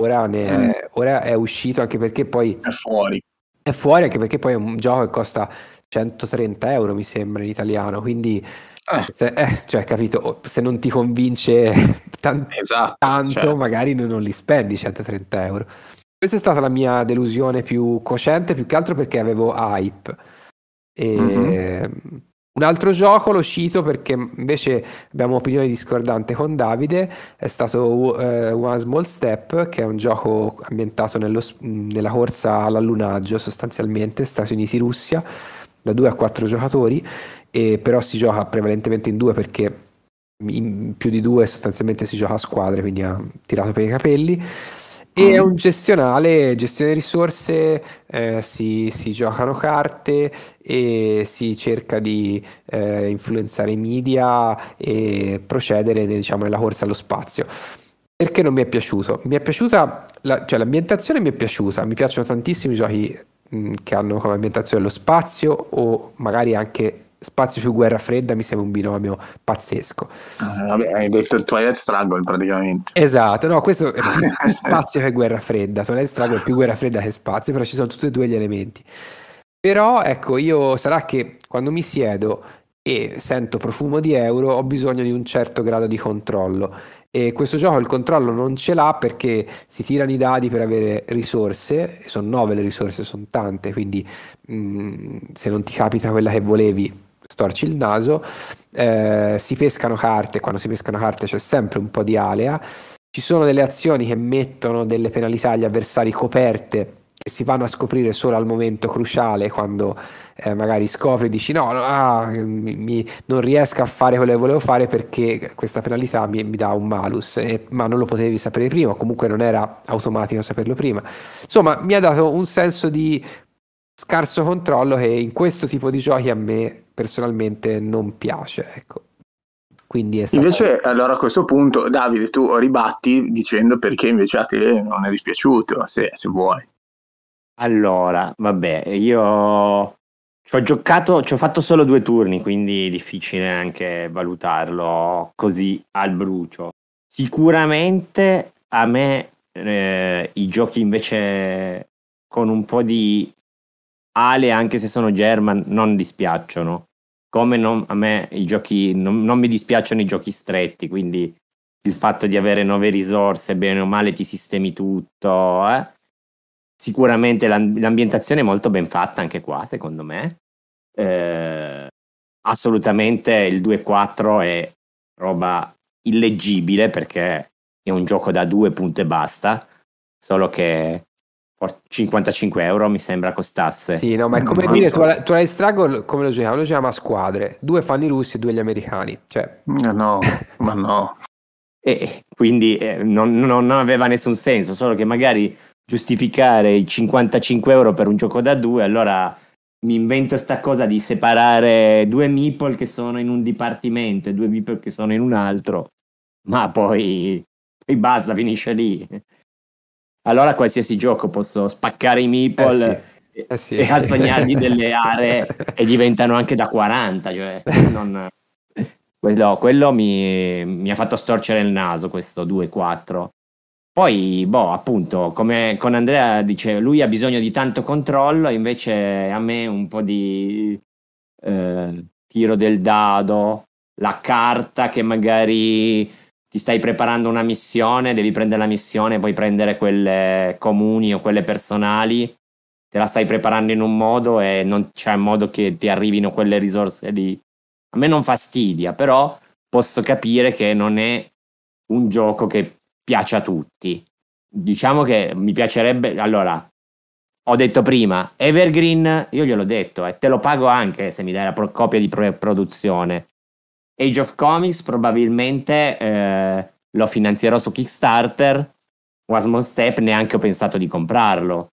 Speaker 4: ora, ne, mm. ora è uscito anche perché poi... È fuori. È fuori anche perché poi è un gioco che costa 130 euro mi sembra in italiano, quindi Ah. Se, eh, cioè, capito, se non ti convince (laughs) tan- esatto, tanto, cioè. magari non, li spendi 130 euro. Questa è stata la mia delusione più cosciente, più che altro perché avevo hype. E... Mm-hmm. Un altro gioco lo cito perché invece abbiamo opinione discordante con Davide, è stato uh, eh, One Small Step, che è un gioco ambientato nello, nella corsa all'allunaggio sostanzialmente, Stati Uniti-Russia, da 2 a 4 giocatori e però si gioca prevalentemente in due perché in più di due sostanzialmente si gioca a squadre, quindi ha tirato per i capelli. E è un gestionale, gestione risorse, eh, si, si, giocano carte e si cerca di eh, influenzare i media e procedere diciamo, nella corsa allo spazio. Perché non mi è piaciuto? Mi è piaciuta, la, cioè l'ambientazione mi è piaciuta, mi piacciono tantissimi giochi mh, che hanno come ambientazione lo spazio o magari anche spazio più guerra fredda mi sembra un binomio pazzesco. Eh, hai detto il Twilight Struggle praticamente. Esatto, no, questo è più (laughs) spazio che guerra fredda. Twilight Struggle è più guerra fredda che spazio, però ci sono tutti e due gli elementi. Però ecco, io sarà che quando mi siedo e sento profumo di euro ho bisogno di un certo grado di controllo e questo gioco il controllo non ce l'ha perché si tirano i dadi per avere risorse, sono nove le risorse, sono tante, quindi mh, mm, se non ti capita quella che volevi storci il naso. Eh, si pescano carte, quando si pescano carte c'è sempre un po' di alea. Ci sono delle azioni che mettono delle penalità agli avversari coperte che si vanno a scoprire solo al momento cruciale, quando eh, magari scopri e dici no, no ah, mi, mi, non riesco a fare quello che volevo fare perché questa penalità mi, mi dà un malus, eh, ma non lo potevi sapere prima, comunque non era automatico saperlo prima. Insomma, mi ha dato un senso di scarso controllo che in questo tipo di giochi a me personalmente non piace. Ecco. Quindi stato... Invece,
Speaker 2: allora a questo punto, Davide, tu ribatti dicendo
Speaker 1: perché invece a te non è dispiaciuto, se, se vuoi. Allora, vabbè, io ci ho giocato, ci ho fatto solo due turni, quindi è difficile anche valutarlo così al brucio. Sicuramente a me eh, i giochi invece con un po' di Ale, anche se sono German, non dispiacciono. Come non, a me i giochi, non, non mi dispiacciono i giochi stretti, quindi il fatto di avere nuove risorse, bene o male ti sistemi tutto. Eh? Sicuramente l'ambientazione è molto ben fatta anche qua, secondo me. Eh, assolutamente il 2-4 è roba illeggibile perché è un gioco da due punte e basta, solo che 55 euro mi sembra costasse. Sì, no, ma è come non dire, so.
Speaker 4: tu hai Struggle come lo giocavano? Lo giocavamo a squadre, due fanno i russi e due gli americani. Cioè...
Speaker 1: Ma eh, no, ma no. (laughs) E quindi eh, non, non, non, aveva nessun senso, solo che magari giustificare i 55 euro per un gioco da due, allora mi invento sta cosa di separare due meeple che sono in un dipartimento e due meeple che sono in un altro, ma poi, poi basta, finisce lì allora qualsiasi gioco posso spaccare i meeple. Eh sì. Eh sì. e assegnargli (laughs) delle aree e diventano anche da 40. Cioè non... quello, quello mi, mi, ha fatto storcere il naso questo 2-4. Poi, boh, appunto, come con Andrea dice, lui ha bisogno di tanto controllo, invece a me un po' di eh, tiro del dado, la carta che magari ti stai preparando una missione, devi prendere la missione, puoi prendere quelle comuni o quelle personali, te la stai preparando in un modo e non c'è modo che ti arrivino quelle risorse lì. A me non fastidia, però posso capire che non è un gioco che piace a tutti. Diciamo che mi piacerebbe, allora, ho detto prima, Evergreen, io gliel'ho detto, e eh, te lo pago anche se mi dai la pro- copia di pre- produzione. Age of Comics probabilmente eh, lo finanzierò su Kickstarter. One Small Step neanche ho pensato di comprarlo.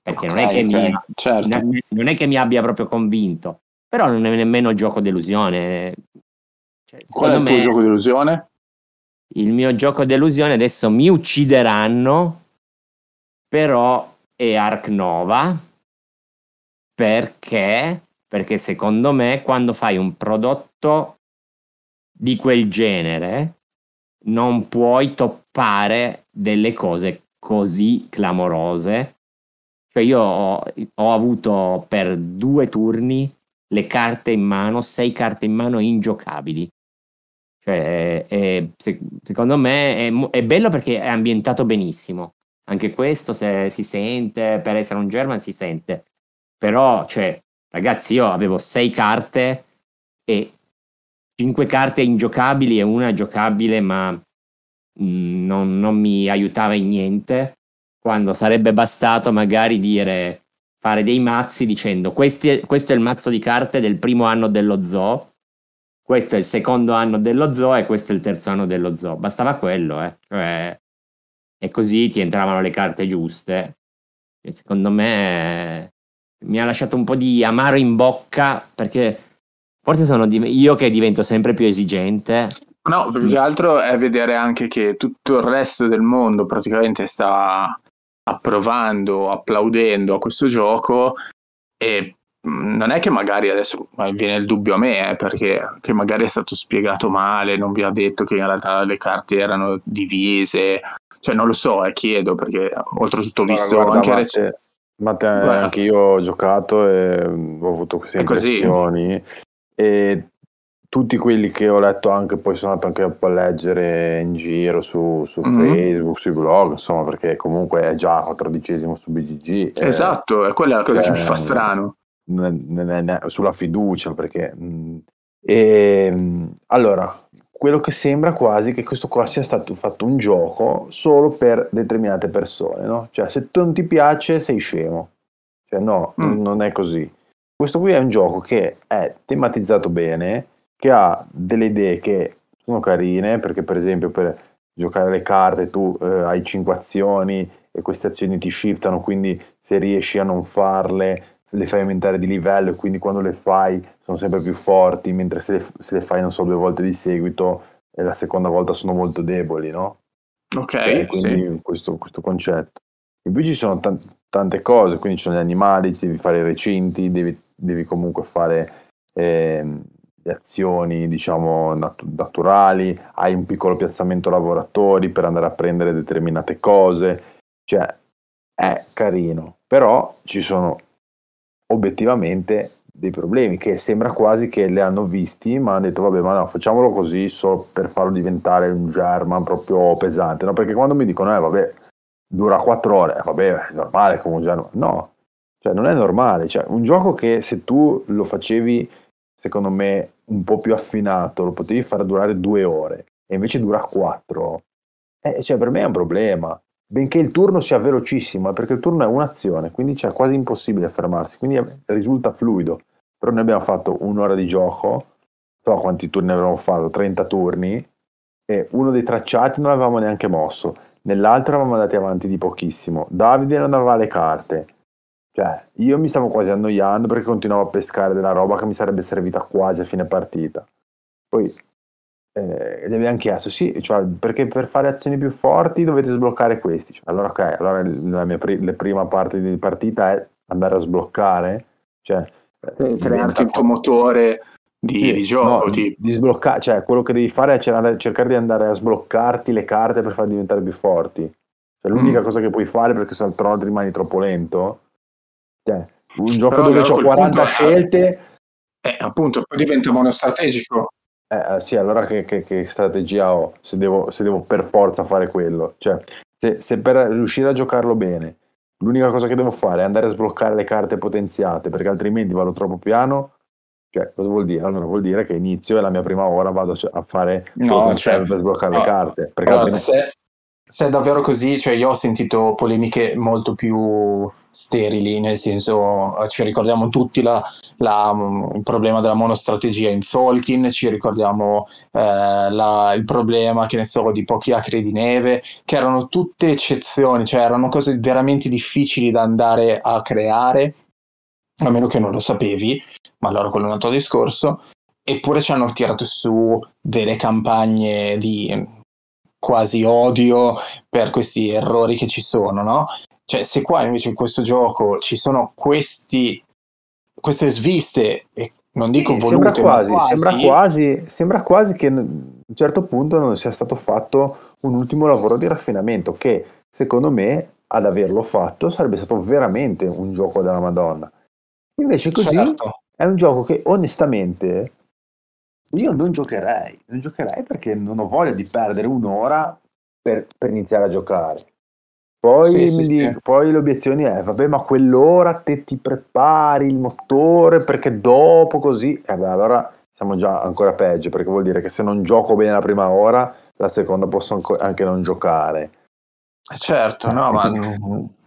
Speaker 1: Perché okay, non, è che okay, mi, certo. non è che mi abbia proprio convinto. Però non è nemmeno gioco delusione.
Speaker 5: Cioè, Qual è il tuo gioco
Speaker 1: delusione? Il mio gioco delusione adesso mi uccideranno, però è Ark Nova. Perché? Perché secondo me quando fai un prodotto di quel genere non puoi toppare delle cose così clamorose. Cioè io ho, ho avuto per due turni le carte in mano, sei carte in mano ingiocabili. Cioè, è, è, se, secondo me è, è, bello perché è ambientato benissimo. Anche questo se, si sente, per essere un German si sente. Però, cioè, ragazzi, io avevo sei carte e cinque carte ingiocabili e una giocabile ma mh, mm, non, non, mi aiutava in niente, quando sarebbe bastato magari dire, fare dei mazzi dicendo questi, questo è il mazzo di carte del primo anno dello zoo, questo è il secondo anno dello zoo e questo è il terzo anno dello zoo, bastava quello, eh. cioè, e così ti entravano le carte giuste. E secondo me eh, mi ha lasciato un po' di amaro in bocca perché Forse sono di... io che divento sempre più esigente.
Speaker 2: No, più che altro è vedere anche che tutto il resto del mondo praticamente sta approvando, applaudendo a questo gioco e mm, non è che magari adesso viene il dubbio a me, eh, perché magari è stato spiegato male, non vi ha detto che in realtà le carte erano divise, cioè
Speaker 3: non lo so, eh, chiedo perché oltretutto ho visto guarda, anche Matte, rec- Matte, anche io ho giocato e ho avuto queste impressioni e tutti quelli che ho letto anche poi sono andato anche un po' a leggere in giro su, su mm-hmm. Facebook, sui blog, insomma, perché comunque è già tredicesimo su BGG. Eh,
Speaker 2: esatto, eh, è quella la cosa che mi fa ehm,
Speaker 3: strano. N- n- n- sulla fiducia, perché... Mh, mm, e, ehm, allora, quello che sembra quasi che questo qua sia stato fatto un gioco solo per determinate persone, no? Cioè, se tu non ti piace, sei scemo. Cioè, no, mm. non è così. Questo qui è un gioco che è tematizzato bene, che ha delle idee che sono carine, perché per esempio per giocare le carte tu eh, hai 5 azioni e queste azioni ti shiftano, quindi se riesci a non farle le fai aumentare di livello e quindi quando le fai sono sempre più forti, mentre se le, se le fai non so due volte di seguito e eh, la seconda volta sono molto deboli, no?
Speaker 2: Ok. E quindi
Speaker 3: sì. questo, questo concetto. In più ci sono tante, tante cose, quindi ci sono gli animali, devi fare i recinti, devi devi comunque fare eh, azioni diciamo nat- naturali, hai un piccolo piazzamento lavoratori per andare a prendere determinate cose, cioè è carino, però ci sono obiettivamente dei problemi che sembra quasi che le hanno visti ma hanno detto vabbè ma no facciamolo così solo per farlo diventare un German proprio pesante no perché quando mi dicono eh vabbè dura quattro ore eh, vabbè è normale come un German no cioè, non è normale. Cioè, un gioco che se tu lo facevi, secondo me, un po' più affinato, lo potevi far durare due ore e invece dura quattro. Eh, cioè, per me è un problema. Benché il turno sia velocissimo, eh, perché il turno è un'azione, quindi è quasi impossibile fermarsi, quindi eh, risulta fluido. Però noi abbiamo fatto un'ora di gioco, so quanti turni avevamo fatto, 30 turni, e uno dei tracciati non l'avevamo neanche mosso, nell'altro eravamo andati avanti di pochissimo. Davide non aveva le carte, cioè, io mi stavo quasi annoiando perché continuavo a pescare della roba che mi sarebbe servita quasi a fine partita. Poi eh, gli abbiamo chiesto, sì, cioè, perché per fare azioni più forti dovete sbloccare questi. Cioè, allora, ok, allora la mia pri- prima parte di partita è andare a sbloccare, cioè... Crearti eh, diventa... il tuo motore di, sì, di gioco. No, di, di sbloccare, cioè, quello che devi fare è cercare di andare a sbloccarti le carte per far diventare più forti. Cioè, l'unica mm. cosa che puoi fare perché se altro rimani troppo lento cioè, un gioco Però dove ho 40 scelte... È, eh, appunto,
Speaker 2: poi diventa monostrategico.
Speaker 3: Eh, eh, sì, allora che, che, che strategia ho se devo, se devo, per forza fare quello? Cioè, se, se per riuscire a giocarlo bene l'unica cosa che devo fare è andare a sbloccare le carte potenziate perché altrimenti vado troppo piano cioè, cosa vuol dire? Allora vuol dire che inizio e la mia prima ora vado a cioè, fare no, cioè, per sbloccare no, le carte. Perché allora, altrimenti... se, se è davvero
Speaker 2: così, cioè io ho sentito polemiche molto più sterili, nel senso ci ricordiamo tutti la, la, il problema della monostrategia in Tolkien, ci ricordiamo eh, la, il problema che ne so, di pochi acri di neve, che erano tutte eccezioni, cioè erano cose veramente difficili da andare a creare, a meno che non lo sapevi, ma allora quello è un altro discorso, eppure ci hanno tirato su delle campagne di quasi odio per questi errori che ci sono, no? Cioè, se qua invece in questo gioco ci sono questi, queste sviste, e non dico sì, volute, sembra quasi, quasi... Sembra,
Speaker 3: quasi, sembra quasi che a un certo punto non sia stato fatto un ultimo lavoro di raffinamento, che secondo me ad averlo fatto sarebbe stato veramente un gioco della Madonna. Invece così certo. è un gioco che onestamente io non giocherei, non giocherei perché non ho voglia di perdere un'ora per, per iniziare a giocare. Poi, sì, sì, dico, sì. poi, l'obiezione è, vabbè, ma quell'ora te ti prepari il motore perché dopo così, eh beh, allora siamo già ancora peggio perché vuol dire che se non gioco bene la prima ora, la seconda posso anche non giocare.
Speaker 4: Certo, no, ma mm. (laughs)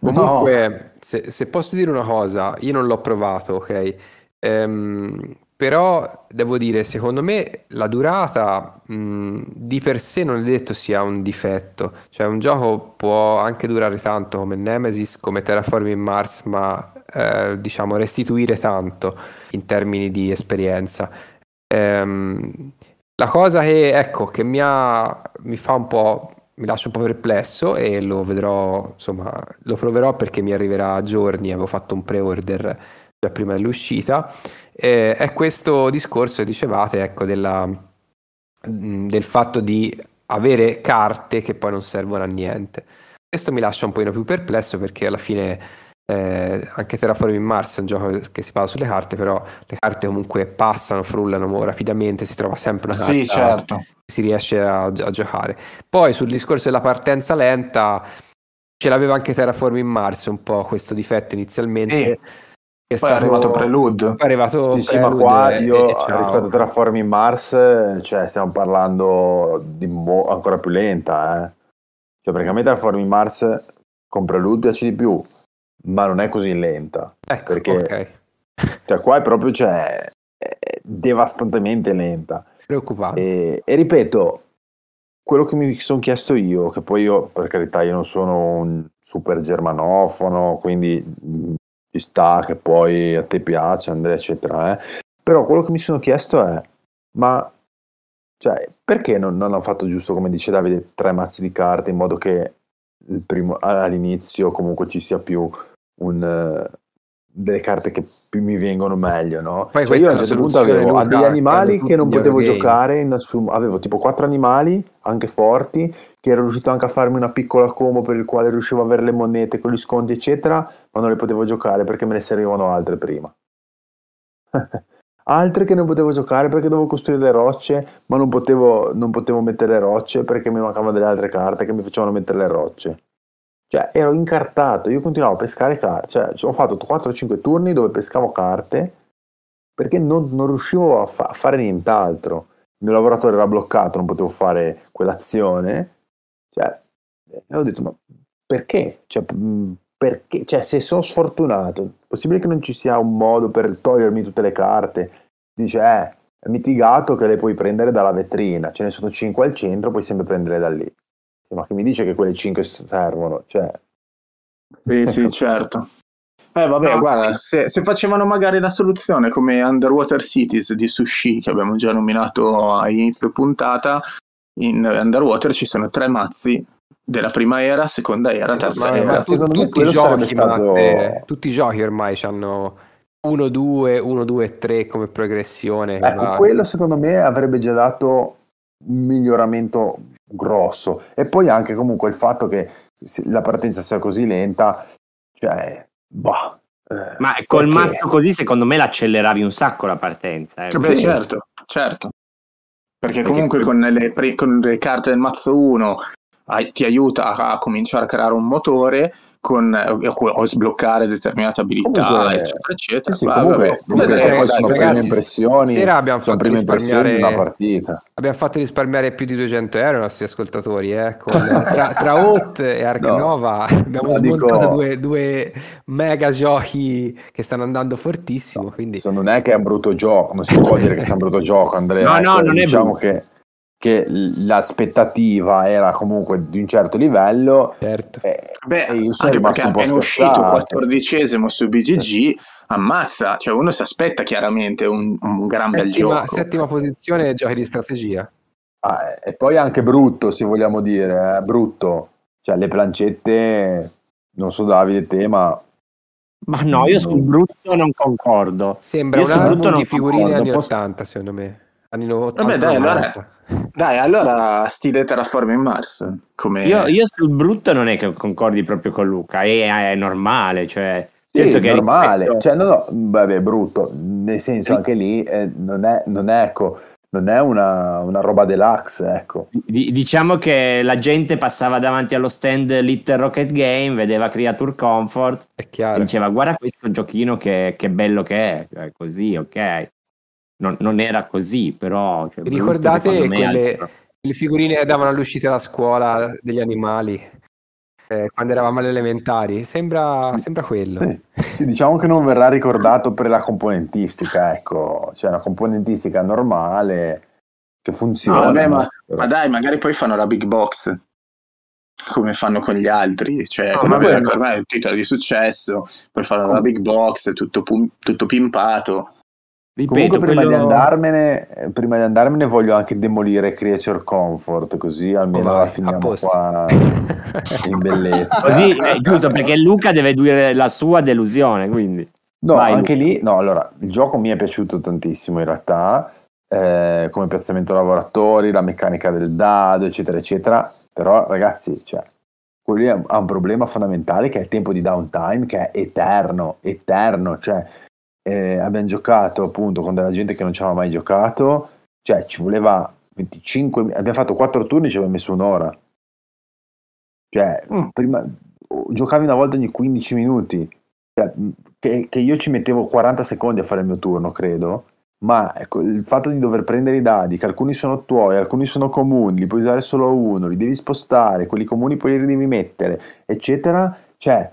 Speaker 4: comunque, no. Se, se, posso dire una cosa, io non l'ho provato, ok? Ehm, però devo dire, secondo me la durata mh, di per sé non è detto sia un difetto, cioè un gioco può anche durare tanto come Nemesis, come Terraforming Mars, ma eh, diciamo restituire tanto in termini di esperienza. Ehm, la cosa che, ecco, che mi, ha, mi fa un po' mi lascio un po' perplesso e lo vedrò, insomma, lo proverò perché mi arriverà a giorni, avevo fatto un pre-order già prima dell'uscita, eh, è questo discorso, dicevate, ecco, della, del fatto di avere carte che poi non servono a niente. Questo mi lascia un po' più perplesso perché alla fine eh, anche Terraforming Mars è un gioco che si basa sulle carte, però le carte comunque passano, frullano rapidamente, si trova sempre una carta sì, certo. che si riesce a, a giocare. Poi sul discorso della partenza lenta, ce l'aveva anche Terraforming Mars un po' questo difetto inizialmente. Sì è stato... è arrivato Prelude. È arrivato Prelude. Sì, ma qua rispetto a
Speaker 3: Terraforming Mars, cioè, stiamo parlando di mo- ancora più lenta. Eh? Cioè, praticamente a me Terraforming Mars con Prelude piace di più, ma non è così lenta. Ecco, perché okay. cioè, qua è proprio cioè, è devastantemente lenta. Preoccupante. E, e ripeto, quello che mi sono chiesto io, che poi io per carità io non sono un super germanofono, quindi ci sta, che poi a te piace, Andrea, eccetera. Eh. Però quello che mi sono chiesto è, ma cioè, perché non, non, hanno fatto giusto, come dice Davide, tre mazzi di carte in modo che il primo, all'inizio comunque ci sia più un... Uh, delle carte che più mi vengono meglio, no? Poi cioè io a un certo punto avevo degli eh, animali che non potevo giocare, in, avevo tipo quattro animali, anche forti, che ero riuscito anche a farmi una piccola combo per il quale riuscivo a avere le monete con gli sconti eccetera, ma non le potevo giocare perché me ne servivano altre prima. (laughs) altre che non potevo giocare perché dovevo costruire le rocce, ma non potevo, non potevo mettere le rocce perché mi mancavano delle altre carte che mi facevano mettere le rocce. Cioè, ero incartato, io continuavo a pescare carte, cioè, ho fatto 4-5 turni dove pescavo carte perché non, non riuscivo a, fa- a fare nient'altro. Il mio lavoratore era bloccato, non potevo fare quell'azione cioè, eh, ho detto, ma perché? Cioè, mm, perché? Cioè, se sono sfortunato, è possibile che non ci sia un modo per togliermi tutte le carte? Dice, eh, è mitigato che le puoi prendere dalla vetrina, ce ne sono 5 al centro, puoi sempre prendere da lì. Ma che mi dice che quelle 5 servono? Cioè... Sì, sì, ecco. certo.
Speaker 2: Eh, vabbè, no. guarda, se, se, facevano magari la soluzione come Underwater Cities di Sushi, che abbiamo già nominato all'inizio puntata, in Underwater ci sono tre mazzi della prima era,
Speaker 4: seconda era, secondo terza era. secondo tu, me tutti, giochi, stato... Matte, tutti i giochi ormai hanno 1-2, 1-2-3 come progressione. Ecco, ma... quello
Speaker 3: secondo me avrebbe già dato un miglioramento grosso. E poi anche comunque il fatto che la partenza sia così lenta, cioè, bah. Eh,
Speaker 1: ma col perché... mazzo così secondo me l'acceleravi un sacco la partenza.
Speaker 3: Eh. Cioè, beh, certo,
Speaker 1: certo.
Speaker 2: Perché comunque con le, pre- con le, carte del mazzo 1 a, ti aiuta a, a, cominciare a creare un motore con, eh, o, o sbloccare determinate abilità, comunque, eccetera, eccetera. Sì, sì, vabbè, comunque, vabbè, comunque vedremo, poi sono ragazzi, prime impressioni, sera abbiamo sono prime impressioni di una partita.
Speaker 4: Abbiamo fatto risparmiare più di 200 euro ai nostri ascoltatori, eh, con, (laughs) tra, tra Hot e Argnova no, abbiamo smontato dico... due, due, mega giochi che stanno andando fortissimo. No, quindi... Non
Speaker 3: è che è un brutto gioco,
Speaker 4: non si può dire che sia un brutto gioco, Andrea. No, no, ecco, non diciamo è
Speaker 3: brutto. Che che l'aspettativa era comunque di un certo livello. Certo. E, eh, Beh, e io
Speaker 2: sono rimasto un po' appena uscito quattordicesimo su BGG, ammazza, cioè uno si aspetta chiaramente un, un gran settima, bel gioco.
Speaker 4: Settima posizione giochi di
Speaker 3: strategia. Ah, eh, e poi anche brutto, se vogliamo dire, eh? brutto. Cioè le plancette, non so Davide te, ma...
Speaker 1: Ma no, io sul brutto non concordo. Sembra
Speaker 3: io un album di figurine anni 80, secondo me. Anni 90. Vabbè dai,
Speaker 1: allora...
Speaker 2: Dai, allora stile in Mars. Come... Io,
Speaker 1: io, sul brutto non è che concordi proprio con Luca, è, è normale, cioè... Sì, certo che è normale,
Speaker 3: rispetto... cioè, no, no, vabbè, brutto, nel senso anche lì eh, non, è, non, è, ecco, non è una, una, roba deluxe, ecco.
Speaker 1: D- diciamo che la gente passava davanti allo stand Little Rocket Game, vedeva Creature Comfort e diceva guarda questo giochino che, che
Speaker 4: bello che è, cioè, così, ok non, non era così, però... Cioè, Ricordate quelle, quelle, figurine che davano all'uscita alla scuola degli animali? Eh, quando eravamo alle elementari, sembra, sembra quello.
Speaker 3: Sì. diciamo che non verrà ricordato per la componentistica, ecco, cioè una componentistica normale che funziona. No, vabbè, ma,
Speaker 2: ma dai, magari poi fanno la big box come fanno con gli altri, cioè no, ormai è un titolo di successo poi fanno la big box, tutto, tutto pimpato. Ripeto, Comunque prima, quello... di
Speaker 3: andarmene, eh, prima di andarmene voglio anche demolire Creature Comfort, così almeno oh, la finiamo qua (laughs) in bellezza. Così è eh, giusto, perché Luca deve dire la sua delusione, quindi... No, Vai, anche Luca. lì, no, allora, il gioco mi è piaciuto tantissimo in realtà, eh, come piazzamento lavoratori, la meccanica del dado, eccetera, eccetera, però ragazzi, cioè, quello lì ha un problema fondamentale che è il tempo di downtime, che è eterno, eterno, cioè eh, abbiamo giocato appunto con della gente che non ci aveva mai giocato, cioè ci voleva 25, abbiamo fatto 4 turni e ci abbiamo messo un'ora. Cioè, mm. prima, giocavi una volta ogni 15 minuti, cioè, che, che, io ci mettevo 40 secondi a fare il mio turno, credo, ma ecco, il fatto di dover prendere i dadi, che alcuni sono tuoi, alcuni sono comuni, li puoi usare solo uno, li devi spostare, quelli comuni poi li devi mettere, eccetera, cioè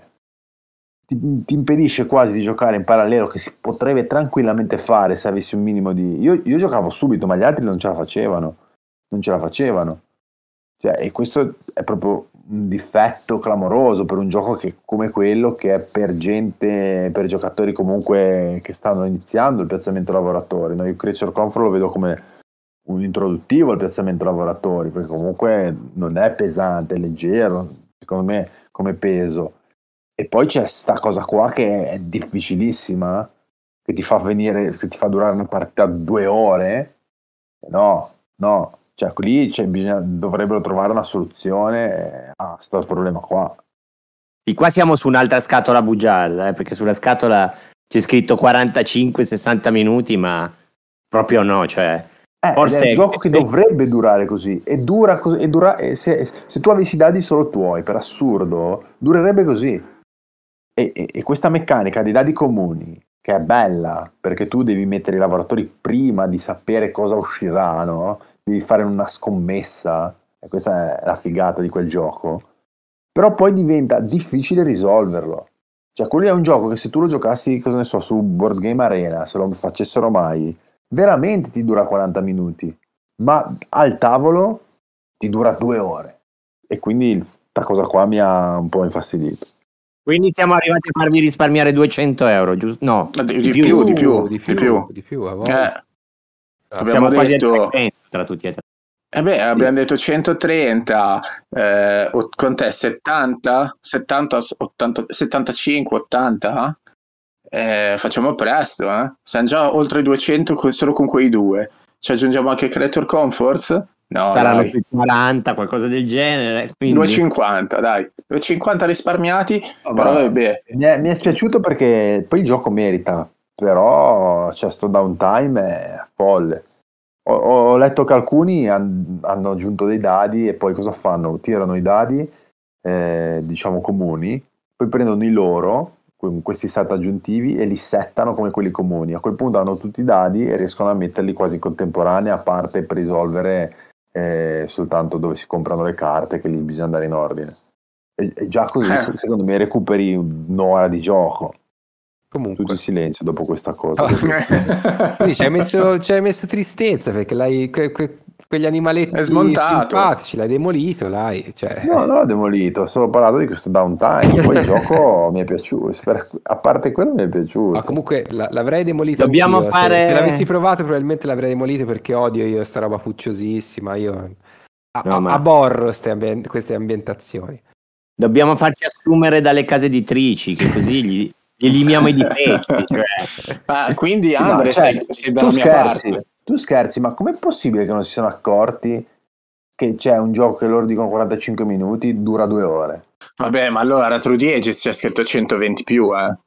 Speaker 3: ti, ti, impedisce quasi di giocare in parallelo che si potrebbe tranquillamente fare se avessi un minimo di... Io, io giocavo subito, ma gli altri non ce la facevano, non ce la facevano. Cioè, e questo è proprio un difetto clamoroso per un gioco che, come quello che è per gente, per giocatori comunque che stanno iniziando il piazzamento lavoratori. No? Io Creature Comfort lo vedo come un introduttivo al piazzamento lavoratori, perché comunque non è pesante, è leggero, secondo me come peso. E poi c'è sta cosa qua che è difficilissima, eh, che ti fa venire, che ti fa durare una partita due ore. No, no, cioè lì cioè, bisogna, dovrebbero trovare una soluzione eh, a questo problema qua.
Speaker 1: E qua siamo su un'altra scatola bugiarda, eh, perché sulla scatola c'è scritto 45-60 minuti, ma proprio no, cioè... Eh, forse è un gioco
Speaker 3: che dovrebbe durare così e dura, così, e dura e se, se tu avessi dadi solo tuoi, per assurdo, durerebbe così e, e, questa meccanica dei dadi comuni che è bella perché tu devi mettere i lavoratori prima di sapere cosa uscirà, no? devi fare una scommessa, e questa è la figata di quel gioco, però poi diventa difficile risolverlo. Cioè, quello è un gioco che se tu lo giocassi, cosa ne so, su Board Game Arena, se lo facessero mai, veramente ti dura 40 minuti, ma al tavolo ti dura due ore. E quindi questa cosa qua mi ha un po' infastidito.
Speaker 1: Quindi siamo arrivati a farvi risparmiare 200 euro, giusto? No, di, di, più, più, di, più, di più, di più, di più.
Speaker 4: Di più eh, abbiamo detto...
Speaker 1: tra tutti e tre.
Speaker 2: Eh beh, abbiamo detto 130, eh, con te 70, 70 80, 75, 80. Eh, facciamo presto, eh? siamo già oltre 200 con, solo con quei due. Ci aggiungiamo anche Creator Comforts No, saranno dai. sui
Speaker 1: 40, qualcosa del genere.
Speaker 2: Quindi... 2,50, dai, 2,50 risparmiati. Oh, però vabbè.
Speaker 3: Mi è, mi, è, spiaciuto perché poi il gioco merita, però c'è cioè, sto downtime è folle. Ho, ho letto che alcuni han, hanno aggiunto dei dadi e poi cosa fanno? Tirano i dadi, eh, diciamo comuni, poi prendono i loro, questi stat aggiuntivi, e li settano come quelli comuni. A quel punto hanno tutti i dadi e riescono a metterli quasi in contemporanea, a parte per risolvere eh, soltanto dove si comprano le carte che lì bisogna andare in ordine. E, e già così, eh. secondo me, recuperi un'ora di gioco. Comunque. Tutto silenzio dopo
Speaker 4: questa cosa. (laughs) Quindi ci hai messo, messo, tristezza perché l'hai, que, que, quegli animaletti è smontato. simpatici, l'hai demolito, l'hai, cioè... No, non l'ho
Speaker 3: demolito, ho solo parlato di questo downtime, poi il (laughs) gioco mi è piaciuto, a parte quello mi è piaciuto. Ma
Speaker 4: comunque la, l'avrei demolito Dobbiamo anch'io. fare... Se, se, l'avessi provato probabilmente l'avrei demolito perché odio io sta roba pucciosissima, io a, no, ma... aborro ambien- queste ambientazioni. Dobbiamo
Speaker 1: farci assumere dalle case editrici che così gli, gli limiamo i difetti.
Speaker 4: Cioè.
Speaker 3: Ah, (laughs) quindi Andre, no, cioè, sei, sei dalla mia scherzi. parte. Tu scherzi, ma com'è possibile che non si siano accorti che c'è un gioco che loro dicono 45 minuti, dura due ore? Vabbè, ma allora True 10 c'è scritto 120 più, eh?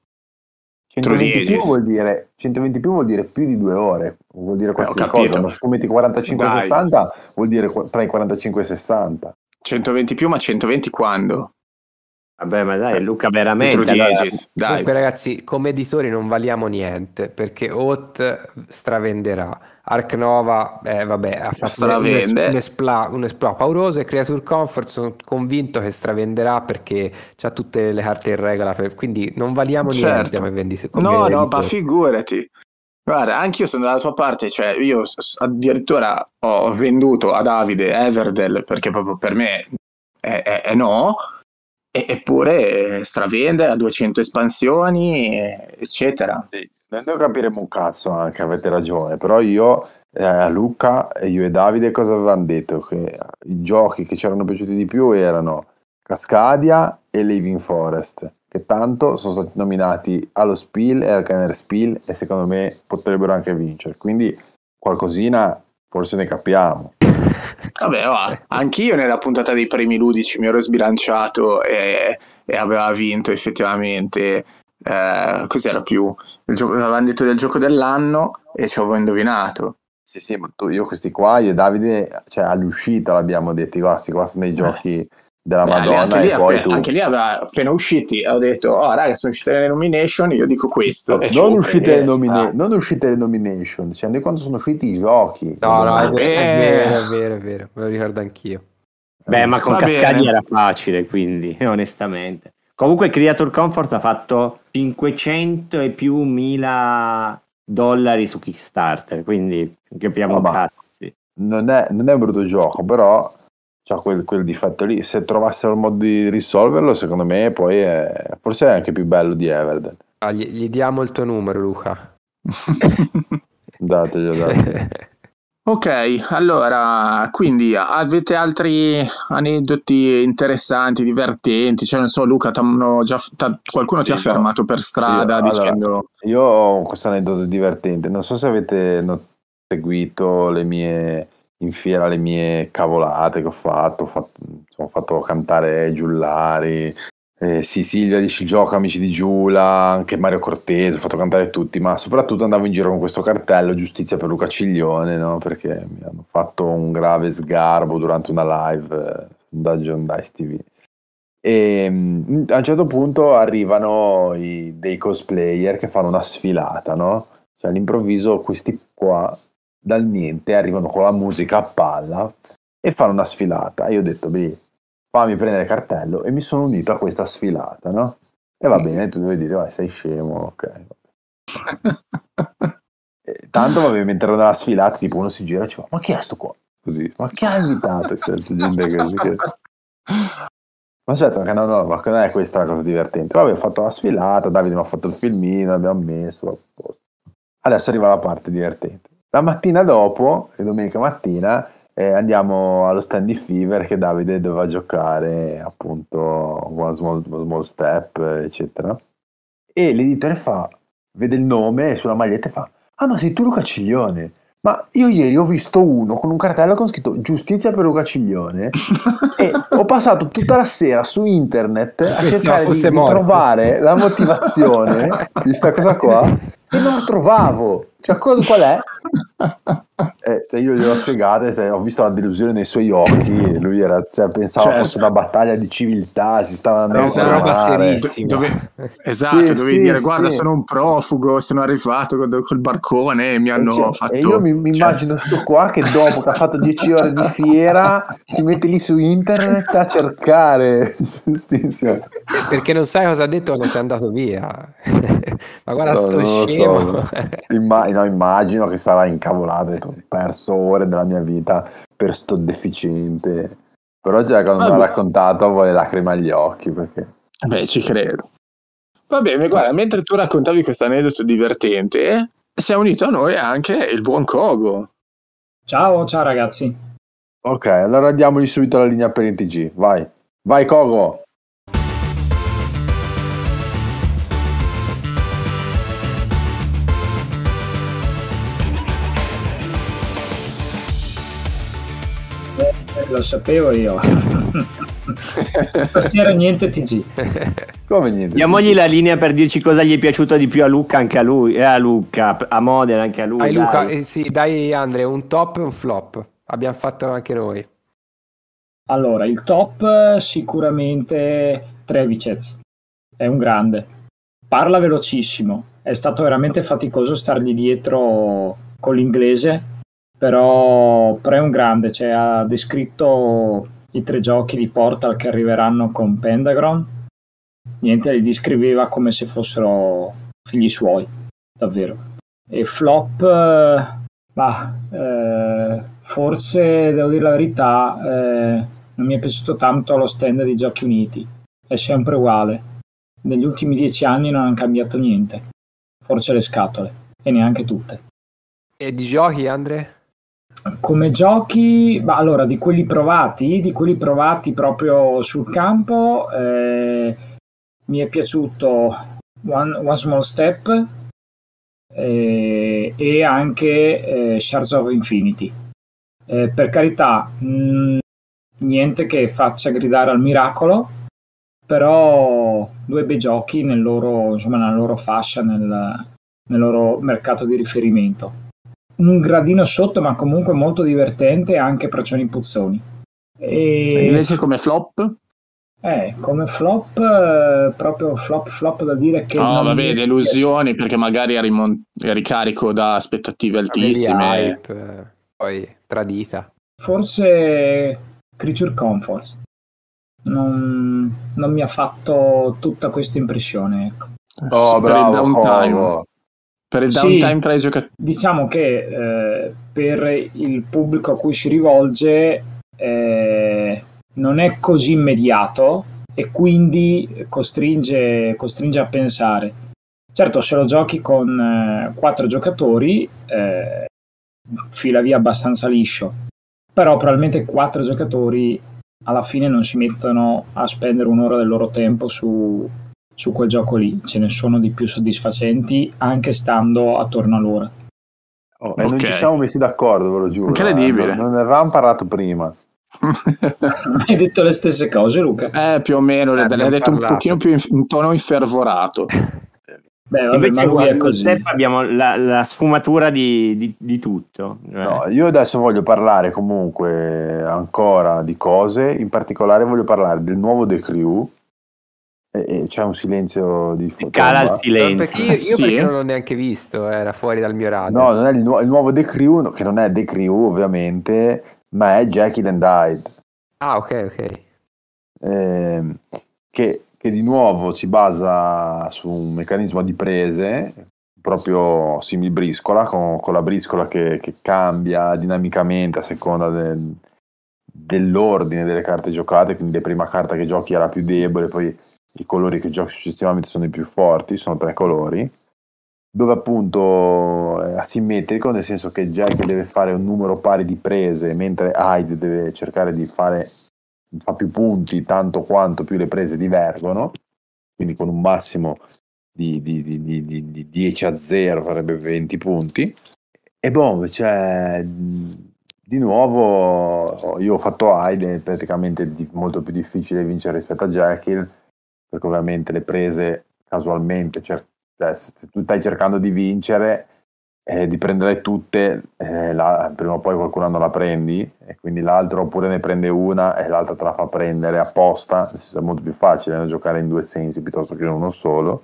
Speaker 2: 120 più, vuol
Speaker 3: dire, 120 più vuol dire più di due ore, vuol dire eh, qualsiasi eh, cosa, ma se tu metti 45-60 vuol dire tra i 45 e 60.
Speaker 2: 120 più, ma 120 quando?
Speaker 1: Vabbè, ma dai, eh, Luca,
Speaker 2: veramente. Allora, dai. Comunque,
Speaker 4: ragazzi, come editori non valiamo niente perché Hot stravenderà. Nova, eh, vabbè, ha fatto stravende. un, espla, un esploit pauroso e Creature Comfort sono convinto che stravenderà perché ha tutte le carte in regola, per, quindi non valiamo certo. niente come vendite. No, no, ma
Speaker 2: figurati. Guarda, anch'io sono dalla tua parte, cioè io addirittura ho venduto a Davide Everdell perché proprio per me è, è, è no, eppure eh, stravende a 200 espansioni, eh, eccetera. Sì. Noi
Speaker 3: capiremo un cazzo anche, avete ragione, però io eh, a eh, Luca, io e Davide cosa avevamo detto? Che i giochi che ci erano piaciuti di più erano Cascadia e Living Forest, che tanto sono stati nominati allo Spiel e al Canner Spiel e secondo me potrebbero anche vincere, quindi qualcosina forse ne capiamo.
Speaker 2: Vabbè, va. anch'io nella puntata dei premi ludici mi ero sbilanciato e, e aveva vinto effettivamente. Eh, cos'era più? Il gioco, l'avevano
Speaker 3: detto del gioco dell'anno e ci avevo indovinato. Sì, sì, ma tu, io questi qua, io e Davide, cioè all'uscita l'abbiamo detto, questi qua sono dei eh. giochi eh della Madonna Beh, e poi appena, tu... anche lì
Speaker 2: aveva, appena usciti ho detto oh raga sono uscite le nomination io dico questo non, eh, uscite, le
Speaker 3: nomina- ah. non uscite le nomination cioè noi quando sono usciti i giochi no no è eh. vero, è
Speaker 4: vero è vero me lo ricordo anch'io beh ma con Cascadia era facile quindi (laughs)
Speaker 1: onestamente comunque Creator Comfort ha fatto 500 e più mila dollari su Kickstarter quindi
Speaker 3: capiamo un cazzo non è, non è un brutto gioco, però cioè quel, quel, difetto lì. Se trovassero il modo di risolverlo, secondo me poi è, forse è anche più bello di Everden. Ah, gli, gli, diamo il tuo numero, Luca. (laughs) dateglielo, dateglielo.
Speaker 2: (laughs) ok, allora, quindi avete altri aneddoti interessanti, divertenti? Cioè, non so, Luca, già, qualcuno sì, ti ha fermato per strada io, dicendo... Allora,
Speaker 3: io ho questo aneddoto divertente, non so se avete seguito le mie in fiera le mie cavolate che ho fatto, ho fatto, ho fatto cantare Giullari, eh, Sicilia dici gioca amici di Giula, anche Mario Cortese, ho fatto cantare tutti, ma soprattutto andavo in giro con questo cartello giustizia per Luca Ciglione, no? perché mi hanno fatto un grave sgarbo durante una live eh, da John Dice TV. E mm, a un certo punto arrivano i, dei cosplayer che fanno una sfilata, no? Cioè, all'improvviso questi qua dal niente, arrivano con la musica a palla e fanno una sfilata. io ho detto, beh, fammi prendere il cartello e mi sono unito a questa sfilata, no? E va mm. bene, tu devi dire, vai, sei scemo, ok. (laughs) tanto vabbè, mentre ero nella sfilata, tipo uno si gira e dice, ma chi è sto qua? Così, ma chi ha invitato? Cioè, gente così che... Ma aspetta, certo, no, no, ma non è questa la cosa divertente. Vabbè, ho fatto la sfilata, Davide mi ha fatto il filmino, abbiamo messo, Adesso arriva la parte divertente. La mattina dopo, domenica mattina, eh, andiamo allo stand di Fever che Davide doveva giocare appunto One Small, one small Step, eccetera. E l'editore fa, vede il nome sulla maglietta e fa, ah ma sei tu Luca Ciglione? Ma io ieri ho visto uno con un cartello con scritto giustizia per Luca Ciglione e ho passato tutta la sera su internet a cercare di, di, trovare la motivazione di questa cosa qua (laughs) e non la trovavo. Cioè, cosa, qual è? (laughs) Eh, cioè io glielo ho spiegato, ho visto la delusione nei suoi occhi, lui era, cioè, pensava certo. fosse una battaglia di civiltà, si stava andando esatto, a roba serissima. Dove, esatto, sì, dovevi sì, dire sì. guarda sono un profugo, sono arrivato col, col barcone e mi eh, hanno e cioè, fatto... E io mi, mi cioè. immagino sto qua che dopo che ha fatto 10 ore di fiera si mette lì su internet a cercare giustizia.
Speaker 4: Perché non sai cosa ha detto quando sei andato via. (laughs) Ma guarda no, sto scemo. So.
Speaker 3: Imma- no, immagino che sarà incavolato ho perso ore della mia vita per sto deficiente. Però già quando ah, mi ha raccontato avevo le lacrime agli occhi perché... Beh, ci credo.
Speaker 2: Va bene, guarda, eh. mentre tu raccontavi questo aneddoto divertente, si è unito a noi anche il buon Kogo. Ciao, ciao ragazzi.
Speaker 3: Ok, allora diamogli subito la linea per il TG. Vai, vai Kogo.
Speaker 1: lo sapevo io. Stasera niente TG. Come niente? Diamogli la linea per dirci cosa gli è piaciuto di più a Luca, anche a lui, e eh, a Luca, a Modena, anche a lui. Dai, dai. eh, sì,
Speaker 4: dai Andre, un top e un flop. Abbiamo fatto anche noi. Allora, il top sicuramente
Speaker 5: Trevicez. È un grande. Parla velocissimo. È stato veramente faticoso stargli dietro con l'inglese però, però è un grande, cioè, ha descritto i tre giochi di Portal che arriveranno con Pendagon, niente, li descriveva come se fossero figli suoi, davvero. E Flop, ma eh, eh, forse devo dire la verità, eh, non mi è piaciuto tanto lo stand dei Giochi Uniti, è sempre uguale. Negli ultimi dieci anni non hanno cambiato niente, forse le scatole,
Speaker 4: e neanche tutte. E di giochi, Andre?
Speaker 5: Come giochi, ma allora di quelli provati, di quelli provati proprio sul campo, eh, mi è piaciuto One, One Small Step eh, e anche eh, Shards of Infinity. Eh, per carità, mh, mm, niente che faccia gridare al miracolo, però due bei giochi nel loro, insomma, nella loro fascia, nel, nel loro mercato di riferimento un gradino sotto, ma comunque molto divertente anche per Cioni Puzzoni. E... invece
Speaker 2: come flop?
Speaker 5: Eh, come flop, eh, proprio flop flop da dire che... No, vabbè,
Speaker 2: delusioni perché magari a, rimon- ricarico da aspettative altissime. Hype, poi tradita. Forse
Speaker 5: Creature Comforts. Non, non mi ha fatto tutta questa impressione. Ecco.
Speaker 2: Oh, Super bravo, Downtime. Oh, per il downtime sì, tra i giocatori.
Speaker 5: Diciamo che eh, per il pubblico a cui si rivolge eh, non è così immediato e quindi costringe, costringe, a pensare. Certo, se lo giochi con eh, quattro eh, giocatori, fila via abbastanza liscio, però probabilmente quattro giocatori alla fine non si mettono a spendere un'ora del loro tempo su su quel gioco lì, ce ne sono di più soddisfacenti anche stando attorno a loro. Oh, okay. non ci siamo
Speaker 3: messi d'accordo, ve lo giuro. Eh. Incredibile. non, non ne avevamo parlato prima. (laughs)
Speaker 2: Hai detto le stesse cose, Luca? Eh, più o meno, eh, le
Speaker 3: hai detto
Speaker 5: parlato.
Speaker 2: un pochino più in, in tono infervorato. Beh,
Speaker 1: vabbè, Invece, guarda, è così. abbiamo
Speaker 3: la, la sfumatura di, di, di tutto. Cioè. No, io adesso voglio parlare comunque ancora di cose, in particolare voglio parlare del nuovo The Crew, e c'è un silenzio di foto. Cala il silenzio. perché io, io sì. perché non
Speaker 4: l'ho neanche visto, era fuori dal mio radio. No,
Speaker 3: non è il, nu- il nuovo The Crew, che non è The Crew ovviamente, ma è Jackie and Died.
Speaker 4: Ah, ok, ok.
Speaker 3: Eh, che, che, di nuovo si basa su un meccanismo di prese proprio similbriscola, con, con la briscola che, che, cambia dinamicamente a seconda del, dell'ordine delle carte giocate, quindi la prima carta che giochi era più debole, poi i colori che giochi successivamente sono i più forti, sono tre colori, dove appunto è eh, asimmetrico, nel senso che Jack deve fare un numero pari di prese, mentre Hyde deve cercare di fare fa più punti tanto quanto più le prese divergono, quindi con un massimo di, di, di, di 10 a 0 farebbe 20 punti. E boh, cioè, di nuovo io ho fatto Hyde, è praticamente molto più difficile vincere rispetto a Jekyll perché ovviamente le prese casualmente, cer- cioè, se tu stai cercando di vincere, eh, di prendere tutte, eh, la, prima o poi qualcuna non la prendi, e quindi l'altro oppure ne prende una e l'altra te la fa prendere apposta, è molto più facile da giocare in due sensi piuttosto che in uno solo,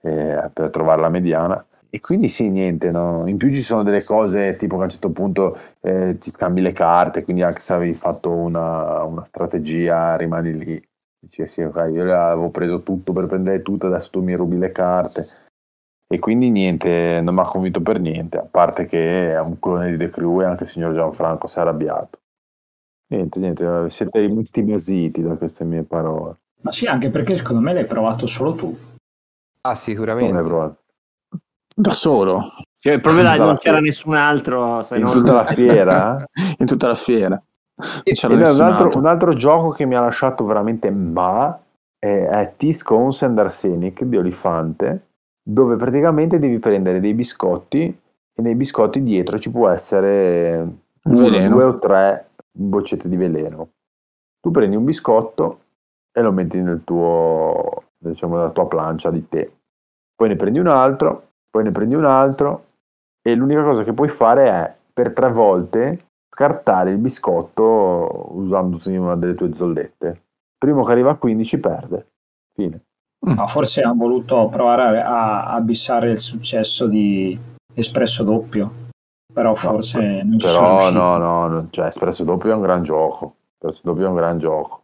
Speaker 3: eh, per trovare la mediana. E quindi sì, niente, no? in più ci sono delle cose tipo che a un certo punto eh, ti scambi le carte, quindi anche se avevi fatto una, una strategia rimani lì dicessi ok io avevo preso tutto per prendere tutto adesso tu mi rubi le carte e quindi niente non mi ha convinto per niente a parte che è un clone di The Crew e anche il signor Gianfranco si è arrabbiato niente niente eh, siete rimasti basiti da queste mie parole
Speaker 5: ma sì anche perché secondo
Speaker 4: me l'hai provato solo tu ah sicuramente l'hai provato da solo cioè, proprio da, non c'era
Speaker 1: nessun altro se
Speaker 4: in non... tutta la (laughs) fiera in tutta la fiera
Speaker 2: e, cioè, un, altro, un,
Speaker 3: altro, gioco che mi ha lasciato veramente ma è, è T-Scones and Arsenic di Olifante, dove praticamente devi prendere dei biscotti e nei biscotti dietro ci può essere uno, due o tre boccette di veleno. Tu prendi un biscotto e lo metti nel tuo, diciamo, nella tua plancia di tè. Poi ne prendi un altro, poi ne prendi un altro e l'unica cosa che puoi fare è per tre volte scartare il biscotto usando una delle tue zollette. Primo che arriva a 15 perde. Fine.
Speaker 5: Mm. No, forse ha voluto
Speaker 3: provare a abissare il successo di
Speaker 5: Espresso Doppio, però forse no, non però, no,
Speaker 3: no, no, cioè Espresso Doppio è un gran gioco. Espresso Doppio è un gran gioco.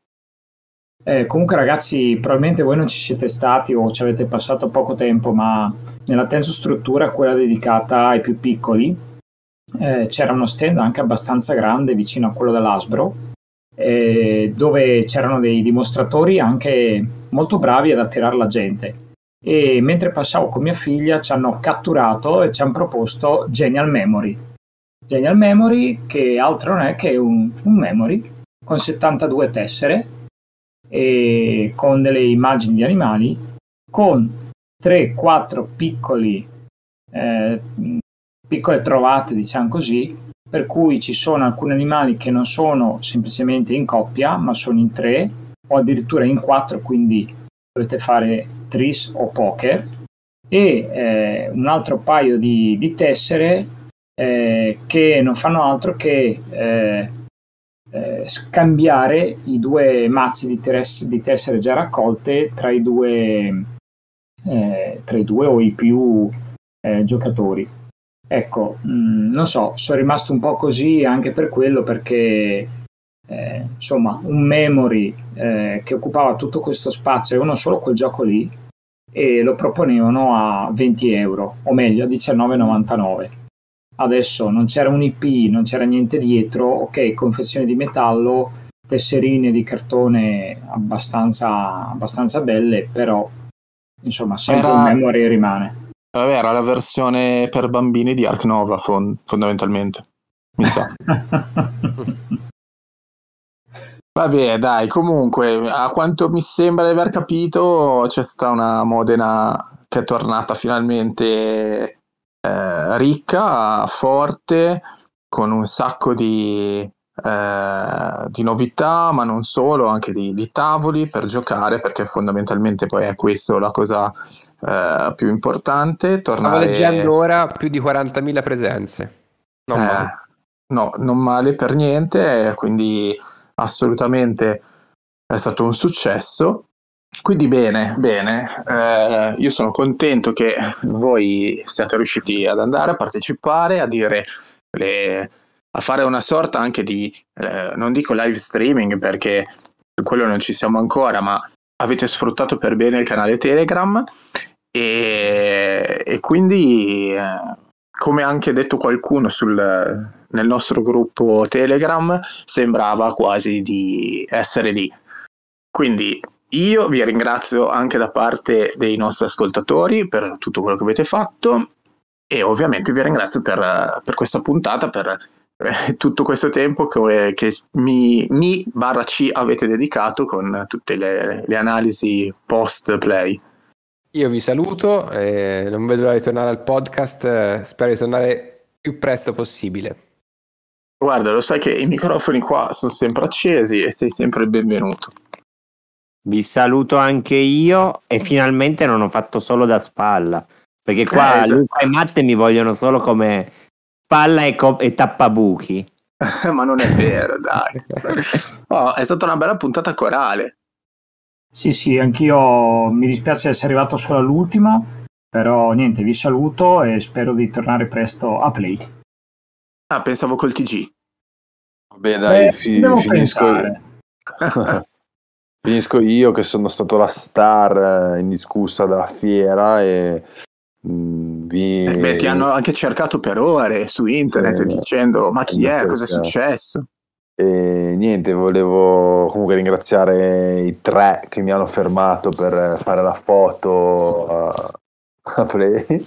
Speaker 5: Eh, comunque ragazzi, probabilmente voi non ci siete stati o ci avete passato poco tempo, ma nella terza struttura, quella dedicata ai più piccoli, eh, c'era uno stand anche abbastanza grande vicino a quello dell'Asbro, eh, dove c'erano dei dimostratori anche molto bravi ad attirare la gente. E mentre passavo con mia figlia ci hanno catturato e ci hanno proposto Genial Memory. Genial Memory che altro non è che un, un memory con 72 tessere e con delle immagini di animali con 3-4 piccoli eh, piccole trovate, diciamo così, per cui ci sono alcuni animali che non sono semplicemente in coppia, ma sono in tre o addirittura in quattro, quindi dovete fare tris o poker, e eh, un altro paio di, di tessere eh, che non fanno altro che eh, eh scambiare i due mazzi di, teres- di, tessere già raccolte tra i due, eh, tra i due o i più eh, giocatori. Ecco, mh, mm, non so, sono rimasto un po' così anche per quello perché eh, insomma un memory eh, che occupava tutto questo spazio e uno solo quel gioco lì e lo proponevano a 20 euro o meglio a 19,99 adesso non c'era un IP non c'era niente dietro ok confezione di metallo tesserine di cartone abbastanza, abbastanza belle però insomma sempre era... un memory rimane
Speaker 2: Vabbè, era la versione per bambini di Ark Nova, fond- fondamentalmente. Mi sa. (laughs) Vabbè, dai, comunque, a quanto mi sembra di aver capito, c'è stata una Modena che è tornata finalmente eh, ricca, forte, con un sacco di eh, di novità, ma non solo, anche di, di, tavoli per giocare, perché fondamentalmente poi è questa la cosa eh, più importante. Tornare... Stavo leggendo
Speaker 4: ora più di 40.000 presenze. Non eh, no,
Speaker 2: non male per niente, quindi assolutamente è stato un successo. Quindi bene, bene, eh, io sono contento che voi siate riusciti ad andare a partecipare, a dire le, a fare una sorta anche di, eh, non dico live streaming perché su quello non ci siamo ancora, ma avete sfruttato per bene il canale Telegram e, e quindi, eh, come anche detto qualcuno sul, nel nostro gruppo Telegram, sembrava quasi di essere lì. Quindi io vi ringrazio anche da parte dei nostri ascoltatori per tutto quello che avete fatto e ovviamente vi ringrazio per, per questa puntata, per (laughs) tutto questo tempo che, che mi, mi, barra ci avete dedicato con tutte le, le analisi post
Speaker 4: play. Io vi saluto, eh, non vedo l'ora di tornare al podcast, spero di tornare più presto possibile.
Speaker 2: Guarda, lo sai che i microfoni qua
Speaker 1: sono sempre accesi e sei sempre il benvenuto. Vi saluto anche io e finalmente non ho fatto solo da spalla, perché qua eh, esatto. Luca e Matte mi vogliono solo come palla e, co- e tappabuchi. (laughs) Ma non è vero, dai. (laughs) Oh, è stata una bella puntata corale.
Speaker 5: Sì, sì, anch'io mi dispiace essere arrivato solo all'ultima, però niente, vi saluto e spero di tornare
Speaker 3: presto a Play. Ah, pensavo col TG. Vabbè, dai, eh, fi- finisco (laughs) finisco io che sono stato la star eh, indiscussa della fiera e mh, mm, vi... Eh beh, ti hanno anche
Speaker 2: cercato per ore su internet eh, dicendo ma chi eh, è, cosa è successo?
Speaker 3: E niente, volevo comunque ringraziare i tre che mi hanno fermato per fare la foto a, a Play.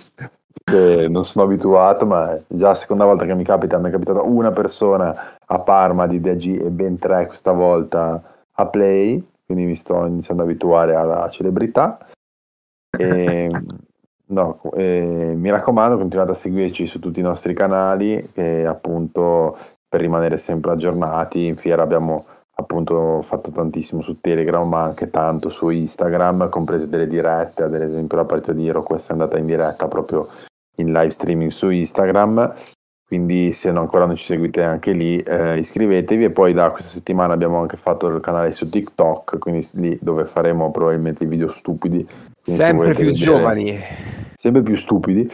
Speaker 3: non sono abituato, ma già la seconda volta che mi capita, mi è capitata una persona a Parma di DG e ben tre questa volta a Play, quindi mi sto iniziando ad abituare alla celebrità. (laughs) E, No, eh, mi raccomando, continuate a seguirci su tutti i nostri canali, eh, appunto per rimanere sempre aggiornati. In fiera abbiamo appunto fatto tantissimo su Telegram, ma anche tanto su Instagram, comprese delle dirette, ad esempio la partita di Hero questa è andata in diretta proprio in live streaming su Instagram quindi se no, ancora non ci seguite anche lì eh, iscrivetevi e poi da questa settimana abbiamo anche fatto il canale su TikTok quindi lì dove faremo probabilmente i video stupidi
Speaker 4: sempre se più vedere, giovani
Speaker 3: sempre più stupidi (laughs) e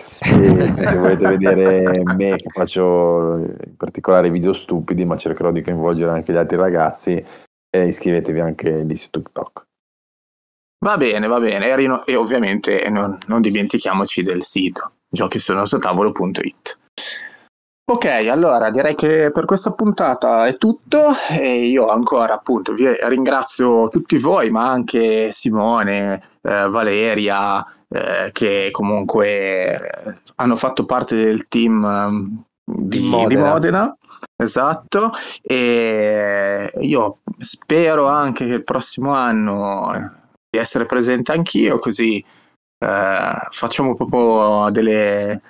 Speaker 3: se volete vedere me che faccio in eh, particolare video stupidi ma cercherò di coinvolgere anche gli altri ragazzi eh, iscrivetevi anche lì su TikTok
Speaker 2: Va bene, va bene, e ovviamente non, non dimentichiamoci del sito giochi sul nostro tavolo.it. Ok, allora direi che per questa puntata è tutto e io ancora appunto vi ringrazio tutti voi, ma anche Simone, eh, Valeria, eh, che comunque eh, hanno fatto parte del team ehm, di, Modena. di Modena. Esatto, e io spero anche che il prossimo anno eh, di essere presente anch'io, così eh, facciamo proprio delle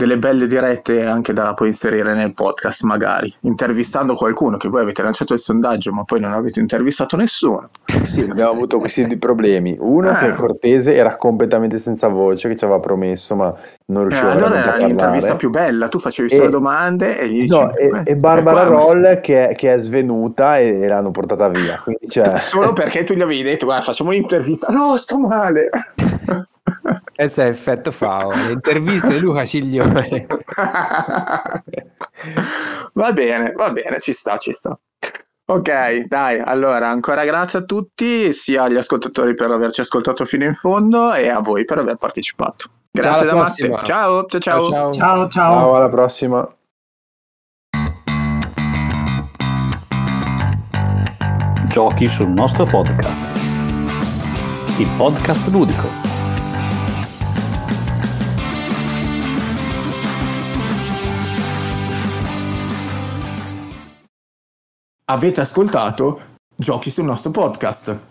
Speaker 2: delle belle dirette anche da poi inserire nel podcast magari, intervistando qualcuno che voi avete lanciato
Speaker 3: il sondaggio ma poi non avete intervistato nessuno. Sì, abbiamo avuto questi due problemi. Uno ah. che Cortese era completamente senza voce, che ci aveva promesso ma non riusciva eh, allora a parlare. l'intervista più bella, tu facevi e, solo domande e gli no, e, e, Barbara eh, Roll che è, che è, svenuta e, e l'hanno portata via. Cioè... (laughs) Solo
Speaker 2: perché tu gli avevi detto guarda facciamo un'intervista, no sto male.
Speaker 4: (laughs) E se effetto FAO, le interviste di Luca Ciglione. va bene, va bene, ci sta, ci sta.
Speaker 2: Ok, dai, allora ancora grazie a tutti, sia agli ascoltatori per averci ascoltato fino in fondo e a voi per aver partecipato. Grazie da Matte. ciao, ciao. Ciao, ciao. ciao, ciao
Speaker 3: alla prossima. Giochi sul nostro podcast. Il podcast
Speaker 2: ludico avete ascoltato giochi sul nostro podcast.